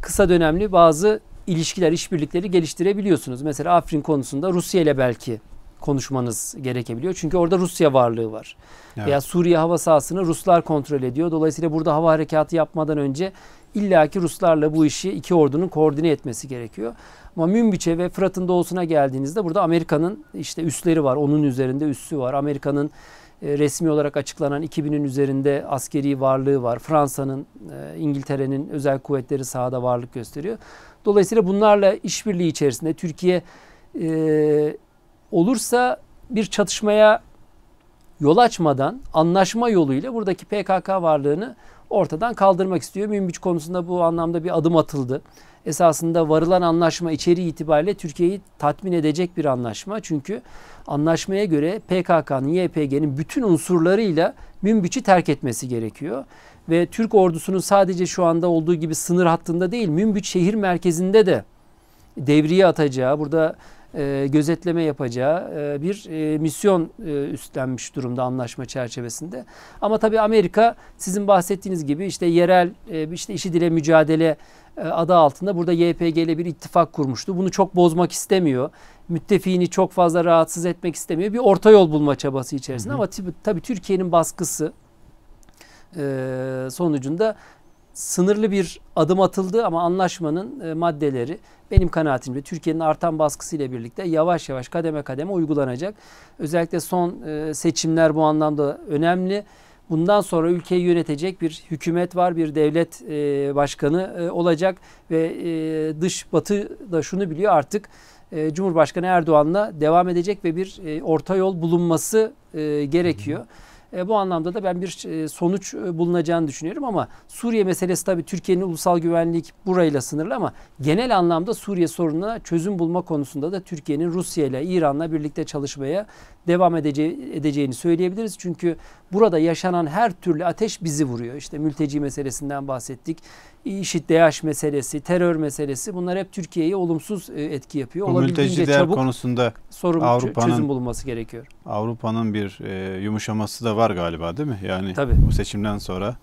kısa dönemli bazı ilişkiler, işbirlikleri geliştirebiliyorsunuz. Mesela Afrin konusunda Rusya ile belki konuşmanız gerekebiliyor. Çünkü orada Rusya varlığı var. Evet. Veya Suriye hava sahasını Ruslar kontrol ediyor. Dolayısıyla burada hava harekatı yapmadan önce İlla ki Ruslarla bu işi iki ordunun koordine etmesi gerekiyor. Ama Münbiç'e ve Fırat'ın doğusuna geldiğinizde burada Amerika'nın işte üsleri var. Onun üzerinde üssü var. Amerika'nın e, resmi olarak açıklanan 2000'in üzerinde askeri varlığı var. Fransa'nın, e, İngiltere'nin özel kuvvetleri sahada varlık gösteriyor. Dolayısıyla bunlarla işbirliği içerisinde Türkiye e, olursa bir çatışmaya yol açmadan anlaşma yoluyla buradaki PKK varlığını ortadan kaldırmak istiyor. Münbiç konusunda bu anlamda bir adım atıldı. Esasında varılan anlaşma içeriği itibariyle Türkiye'yi tatmin edecek bir anlaşma. Çünkü anlaşmaya göre PKK'nın, YPG'nin bütün unsurlarıyla Münbiç'i terk etmesi gerekiyor. Ve Türk ordusunun sadece şu anda olduğu gibi sınır hattında değil, Münbiç şehir merkezinde de devriye atacağı, burada e, gözetleme yapacağı e, bir e, misyon e, üstlenmiş durumda anlaşma çerçevesinde. Ama tabii Amerika sizin bahsettiğiniz gibi işte yerel e, işte işi dile mücadele e, adı altında burada YPG ile bir ittifak kurmuştu. Bunu çok bozmak istemiyor. Müttefiğini çok fazla rahatsız etmek istemiyor. Bir orta yol bulma çabası içerisinde hı hı. ama tabii Türkiye'nin baskısı e, sonucunda sınırlı bir adım atıldı ama anlaşmanın e, maddeleri benim kanaatimce Türkiye'nin artan baskısıyla birlikte yavaş yavaş kademe kademe uygulanacak. Özellikle son e, seçimler bu anlamda önemli. Bundan sonra ülkeyi yönetecek bir hükümet var, bir devlet e, başkanı olacak ve dış batı da şunu biliyor artık Cumhurbaşkanı Erdoğan'la devam edecek ve bir orta yol bulunması gerekiyor. Hı hı. E, bu anlamda da ben bir e, sonuç e, bulunacağını düşünüyorum ama Suriye meselesi tabii Türkiye'nin ulusal güvenlik burayla sınırlı ama genel anlamda Suriye sorununa çözüm bulma konusunda da Türkiye'nin Rusya ile İran'la birlikte çalışmaya devam edeceğini söyleyebiliriz. Çünkü burada yaşanan her türlü ateş bizi vuruyor. İşte mülteci meselesinden bahsettik. İşit DH meselesi, terör meselesi bunlar hep Türkiye'ye olumsuz e, etki yapıyor. Bu mülteci değer konusunda Avrupa'nın çözüm bulunması gerekiyor. Avrupa'nın bir e, yumuşaması da var galiba değil mi? Yani Tabii. bu seçimden sonra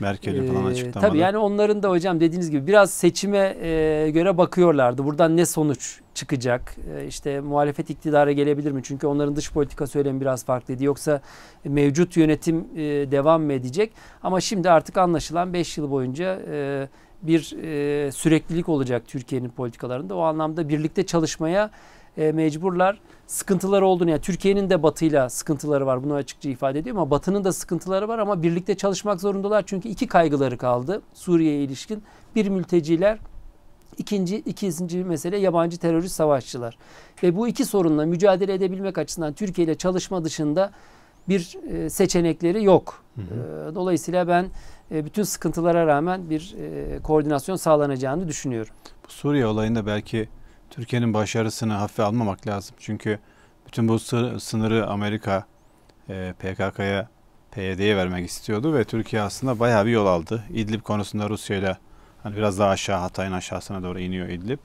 Merkel'in ee, falan açıklamaları. Tabii yani onların da hocam dediğiniz gibi biraz seçime e, göre bakıyorlardı. Buradan ne sonuç çıkacak? E, işte muhalefet iktidara gelebilir mi? Çünkü onların dış politika söylemi biraz farklıydı. Yoksa mevcut yönetim e, devam mı edecek? Ama şimdi artık anlaşılan 5 yıl boyunca e, bir e, süreklilik olacak Türkiye'nin politikalarında. O anlamda birlikte çalışmaya e, mecburlar. Sıkıntıları olduğunu yani Türkiye'nin de batıyla sıkıntıları var bunu açıkça ifade ediyor ama batının da sıkıntıları var ama birlikte çalışmak zorundalar çünkü iki kaygıları kaldı Suriye'ye ilişkin. Bir mülteciler ikinci ikinci mesele yabancı terörist savaşçılar. Ve bu iki sorunla mücadele edebilmek açısından Türkiye ile çalışma dışında bir e, seçenekleri yok. Hı e, dolayısıyla ben e, bütün sıkıntılara rağmen bir koordinasyon sağlanacağını düşünüyorum. Bu Suriye olayında belki Türkiye'nin başarısını hafife almamak lazım. Çünkü bütün bu sınırı Amerika e, PKK'ya PYD'ye vermek istiyordu ve Türkiye aslında bayağı bir yol aldı. İdlib konusunda Rusya ile hani biraz daha aşağı Hatay'ın aşağısına doğru iniyor İdlib.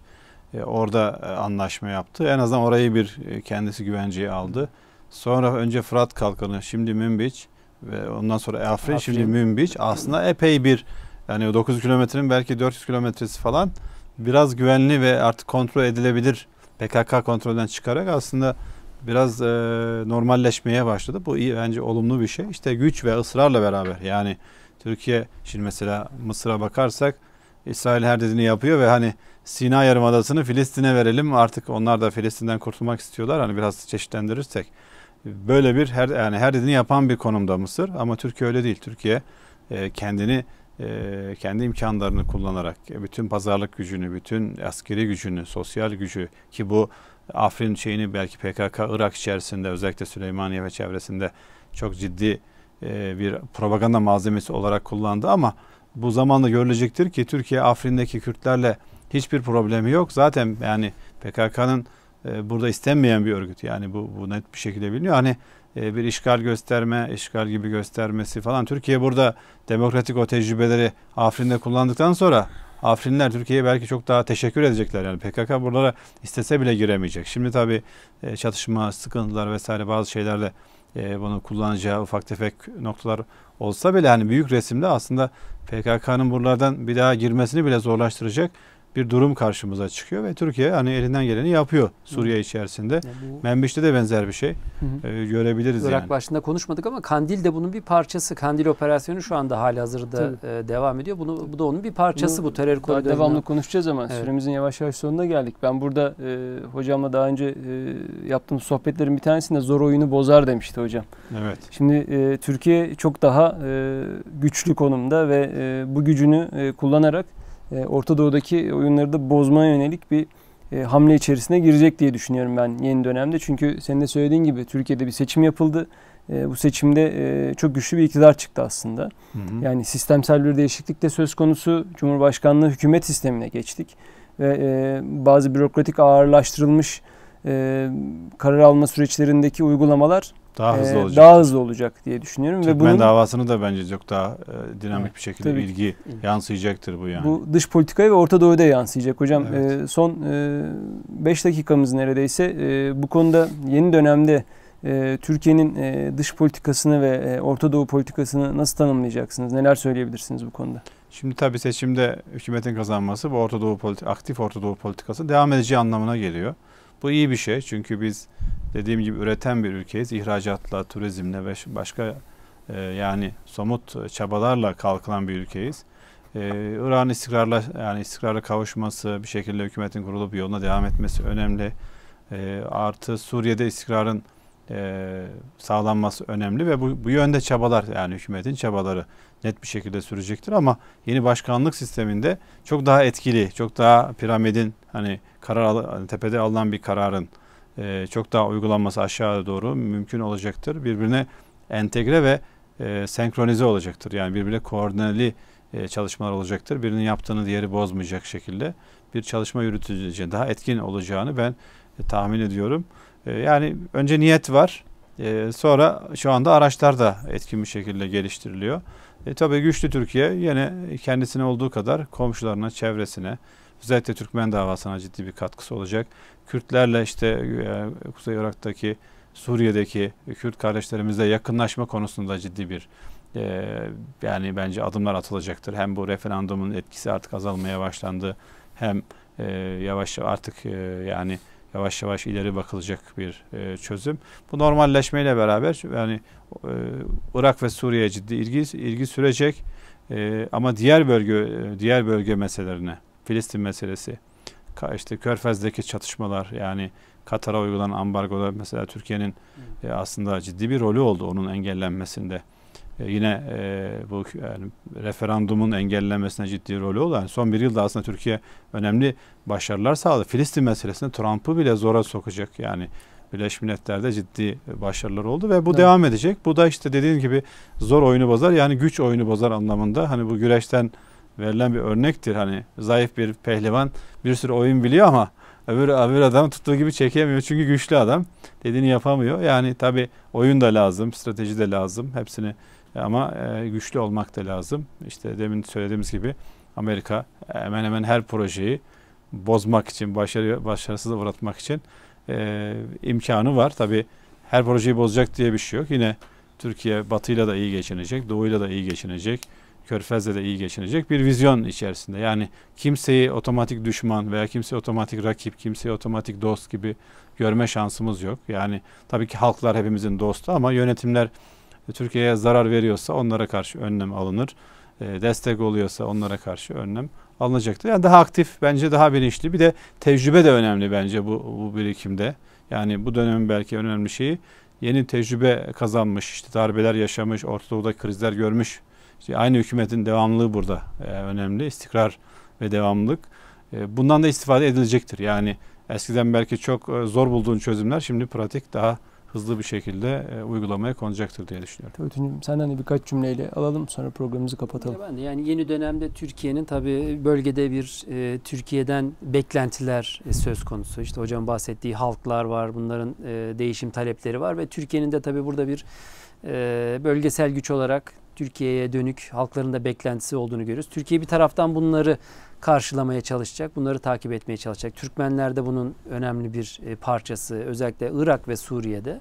E, orada e, anlaşma yaptı. En azından orayı bir kendisi güvenceye aldı. Sonra önce Fırat Kalkanı, şimdi Münbiç ve ondan sonra Afrin, Afrin. şimdi Münbiç. Aslında epey bir yani 9 kilometrenin belki 400 kilometresi falan biraz güvenli ve artık kontrol edilebilir PKK kontrolden çıkarak aslında biraz e, normalleşmeye başladı. Bu iyi bence olumlu bir şey. İşte güç ve ısrarla beraber yani Türkiye şimdi mesela Mısır'a bakarsak İsrail her dediğini yapıyor ve hani Sina Yarımadası'nı Filistin'e verelim artık onlar da Filistin'den kurtulmak istiyorlar. Hani biraz çeşitlendirirsek böyle bir her yani her dediğini yapan bir konumda Mısır ama Türkiye öyle değil. Türkiye e, kendini ee, kendi imkanlarını kullanarak e, bütün pazarlık gücünü, bütün askeri gücünü, sosyal gücü ki bu Afrin şeyini belki PKK Irak içerisinde özellikle Süleymaniye ve çevresinde çok ciddi e, bir propaganda malzemesi olarak kullandı ama bu zamanla görülecektir ki Türkiye Afrin'deki Kürtlerle hiçbir problemi yok. Zaten yani PKK'nın e, burada istenmeyen bir örgüt. Yani bu, bu net bir şekilde biliniyor. Hani e, bir işgal gösterme, işgal gibi göstermesi falan. Türkiye burada demokratik o tecrübeleri Afrin'de kullandıktan sonra Afrinler Türkiye'ye belki çok daha teşekkür edecekler. Yani PKK buralara istese bile giremeyecek. Şimdi tabii e, çatışma, sıkıntılar vesaire bazı şeylerle e, bunu kullanacağı ufak tefek noktalar olsa bile hani büyük resimde aslında PKK'nın buralardan bir daha girmesini bile zorlaştıracak bir durum karşımıza çıkıyor ve Türkiye hani elinden geleni yapıyor Suriye Hı. içerisinde. Ya bu... Membiş'te de benzer bir şey Hı. Ee, görebiliriz Irak yani. başında konuşmadık ama Kandil de bunun bir parçası. Kandil operasyonu şu anda hali hazırda e, devam ediyor. Bunu bu da onun bir parçası Bunu bu terör koridorunda. Devamlı konuşacağız ama evet. süremizin yavaş yavaş sonuna geldik. Ben burada e, hocamla daha önce e, yaptığımız sohbetlerin bir tanesinde zor oyunu bozar demişti hocam. Evet. Şimdi e, Türkiye çok daha e, güçlü konumda ve e, bu gücünü e, kullanarak e, Orta Doğu'daki oyunları da bozmaya yönelik bir e, hamle içerisine girecek diye düşünüyorum ben yeni dönemde. Çünkü senin de söylediğin gibi Türkiye'de bir seçim yapıldı. E, bu seçimde çok güçlü bir iktidar çıktı aslında. Hı hı. Yani sistemsel bir değişiklik de söz konusu. Cumhurbaşkanlığı hükümet sistemine geçtik. Ve bazı bürokratik ağırlaştırılmış karar alma süreçlerindeki uygulamalar daha hızlı ee, olacak. Daha hızlı olacak diye düşünüyorum Türkmen ve bunun davasını da bence çok daha e, dinamik bir şekilde tabii. ilgi yansıyacaktır bu yani. Bu dış politikaya ve Orta Doğu'da yansıyacak hocam. Evet. E, son 5 e, dakikamız neredeyse e, bu konuda yeni dönemde e, Türkiye'nin e, dış politikasını ve e, Orta Doğu politikasını nasıl tanımlayacaksınız? Neler söyleyebilirsiniz bu konuda? Şimdi tabii seçimde hükümetin kazanması bu Orta Doğu politi- aktif Orta Doğu politikası devam edeceği anlamına geliyor. Bu iyi bir şey çünkü biz dediğim gibi üreten bir ülkeyiz. İhracatla, turizmle ve başka e, yani somut çabalarla kalkılan bir ülkeyiz. Ee, Irak'ın istikrarla yani istikrarla kavuşması, bir şekilde hükümetin kurulup yoluna devam etmesi önemli. Ee, artı Suriye'de istikrarın e, sağlanması önemli ve bu, bu yönde çabalar yani hükümetin çabaları net bir şekilde sürecektir ama yeni başkanlık sisteminde çok daha etkili, çok daha piramidin hani karar hani tepede alınan bir kararın e, çok daha uygulanması aşağıya doğru mümkün olacaktır. Birbirine entegre ve e, senkronize olacaktır. Yani birbirine koordineli e, çalışmalar olacaktır. Birinin yaptığını diğeri bozmayacak şekilde bir çalışma yürütüleceğini, daha etkin olacağını ben e, tahmin ediyorum. Ee, yani önce niyet var. Ee, sonra şu anda araçlar da etkin bir şekilde geliştiriliyor. E, tabii güçlü Türkiye yine kendisine olduğu kadar komşularına, çevresine, özellikle Türkmen davasına ciddi bir katkısı olacak. Kürtlerle işte e, Kuzey Irak'taki, Suriye'deki Kürt kardeşlerimizle yakınlaşma konusunda ciddi bir e, yani bence adımlar atılacaktır. Hem bu referandumun etkisi artık azalmaya başlandı hem e, yavaş artık e, yani yavaş yavaş ileri bakılacak bir e, çözüm. Bu normalleşmeyle beraber yani e, Irak ve Suriye ciddi ilgi ilgi sürecek. E, ama diğer bölge e, diğer bölge meselelerine Filistin meselesi, işte Körfez'deki çatışmalar yani Katar'a uygulanan ambargoda mesela Türkiye'nin e, aslında ciddi bir rolü oldu onun engellenmesinde. E, yine e, bu yani referandumun engellenmesine ciddi rolü olan son bir yılda aslında Türkiye önemli başarılar sağladı. Filistin meselesinde Trump'ı bile zora sokacak yani Birleşmiş Milletler'de ciddi başarılar oldu ve bu evet. devam edecek. Bu da işte dediğin gibi zor oyunu bozar yani güç oyunu bozar anlamında hani bu güreşten verilen bir örnektir. Hani zayıf bir pehlivan bir sürü oyun biliyor ama öbür, öbür adam tuttuğu gibi çekemiyor. Çünkü güçlü adam dediğini yapamıyor. Yani tabii oyun da lazım, strateji de lazım. Hepsini ama e, güçlü olmak da lazım. İşte demin söylediğimiz gibi Amerika hemen hemen her projeyi bozmak için, başarı, başarısız uğratmak için e, imkanı var. Tabi her projeyi bozacak diye bir şey yok. Yine Türkiye batıyla da iyi geçinecek, doğuyla da iyi geçinecek, körfezle de iyi geçinecek bir vizyon içerisinde. Yani kimseyi otomatik düşman veya kimseyi otomatik rakip, kimseyi otomatik dost gibi görme şansımız yok. Yani tabii ki halklar hepimizin dostu ama yönetimler Türkiye'ye zarar veriyorsa onlara karşı önlem alınır. E, destek oluyorsa onlara karşı önlem alınacaktır. Yani daha aktif bence daha bilinçli bir de tecrübe de önemli bence bu, bu birikimde. Yani bu dönemin belki önemli şeyi yeni tecrübe kazanmış, işte darbeler yaşamış, Ortadoğu'da krizler görmüş. İşte aynı hükümetin devamlılığı burada e, önemli. İstikrar ve devamlılık. E, bundan da istifade edilecektir. Yani eskiden belki çok e, zor bulduğun çözümler şimdi pratik daha hızlı bir şekilde e, uygulamaya konacaktır diye düşünüyorum. Tabii Tüncüm senden de birkaç cümleyle alalım sonra programımızı kapatalım. Ben de yani yeni dönemde Türkiye'nin tabii bölgede bir e, Türkiye'den beklentiler e, söz konusu. İşte hocam bahsettiği halklar var bunların e, değişim talepleri var ve Türkiye'nin de tabii burada bir e, bölgesel güç olarak Türkiye'ye dönük halkların da beklentisi olduğunu görüyoruz. Türkiye bir taraftan bunları karşılamaya çalışacak, bunları takip etmeye çalışacak. Türkmenler de bunun önemli bir e, parçası özellikle Irak ve Suriye'de.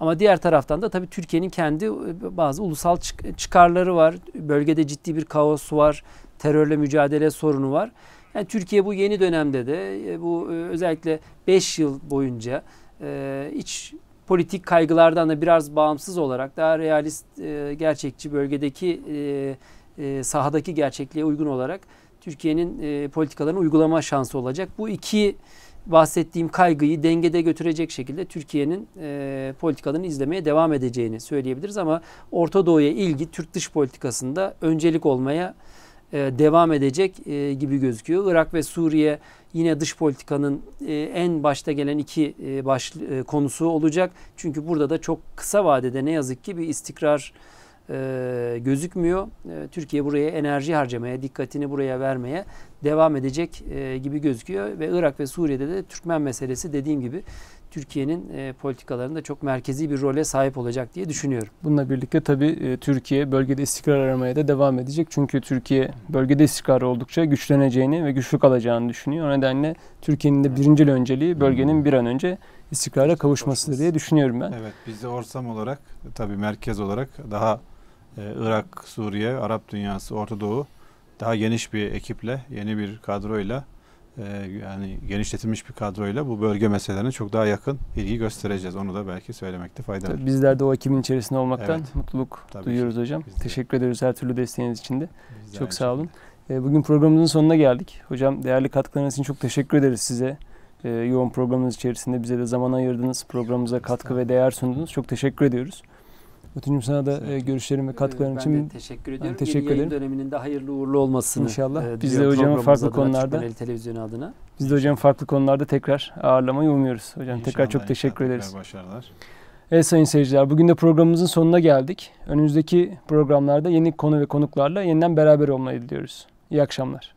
Ama diğer taraftan da tabii Türkiye'nin kendi e, bazı ulusal çıkarları var. Bölgede ciddi bir kaos var, terörle mücadele sorunu var. Yani Türkiye bu yeni dönemde de e, bu özellikle 5 yıl boyunca iç politik kaygılardan da biraz bağımsız olarak daha realist, gerçekçi bölgedeki sahadaki gerçekliğe uygun olarak Türkiye'nin e, politikalarını uygulama şansı olacak. Bu iki bahsettiğim kaygıyı dengede götürecek şekilde Türkiye'nin e, politikalarını izlemeye devam edeceğini söyleyebiliriz. Ama Orta Doğu'ya ilgi Türk dış politikasında öncelik olmaya e, devam edecek e, gibi gözüküyor. Irak ve Suriye yine dış politikanın e, en başta gelen iki e, baş, e, konusu olacak. Çünkü burada da çok kısa vadede ne yazık ki bir istikrar e, gözükmüyor. E, Türkiye buraya enerji harcamaya, dikkatini buraya vermeye devam edecek e, gibi gözüküyor. Ve Irak ve Suriye'de de Türkmen meselesi dediğim gibi Türkiye'nin e, politikalarında çok merkezi bir role sahip olacak diye düşünüyorum. Bununla birlikte tabii e, Türkiye bölgede istikrar aramaya da devam edecek. Çünkü Türkiye bölgede istikrar oldukça güçleneceğini ve güçlü kalacağını düşünüyor. O nedenle Türkiye'nin de birinci önceliği bölgenin hmm. bir an önce istikrara kavuşması diye düşünüyorum ben. Evet biz de orsam olarak tabii merkez olarak daha ee, Irak, Suriye, Arap dünyası, Orta Doğu daha geniş bir ekiple, yeni bir kadroyla e, yani genişletilmiş bir kadroyla bu bölge meselelerine çok daha yakın ilgi göstereceğiz. Onu da belki söylemekte fayda var. Bizler de o ekibin içerisinde olmaktan evet. mutluluk Tabii duyuyoruz ki. hocam. Biz Teşekkür de. ederiz her türlü desteğiniz için de. Biz çok sağ olun. Şekilde. E, bugün programımızın sonuna geldik. Hocam değerli katkılarınız için çok teşekkür ederiz size e, yoğun programınız içerisinde bize de zaman ayırdınız. Programımıza katkı ve değer sundunuz. Çok teşekkür ediyoruz. Bütüncüm sana da e, görüşlerin ve için teşekkür ediyorum. Ben teşekkür Yeni ederim. döneminin de hayırlı uğurlu olmasını İnşallah. E, biz de hocamın farklı konularda televizyonu adına. Biz de hocam farklı konularda tekrar ağırlamayı umuyoruz. Hocam İnşallah, tekrar çok teşekkür tekrar ederiz. başarılar. Evet sayın seyirciler bugün de programımızın sonuna geldik. Önümüzdeki programlarda yeni konu ve konuklarla yeniden beraber olmayı diliyoruz. İyi akşamlar.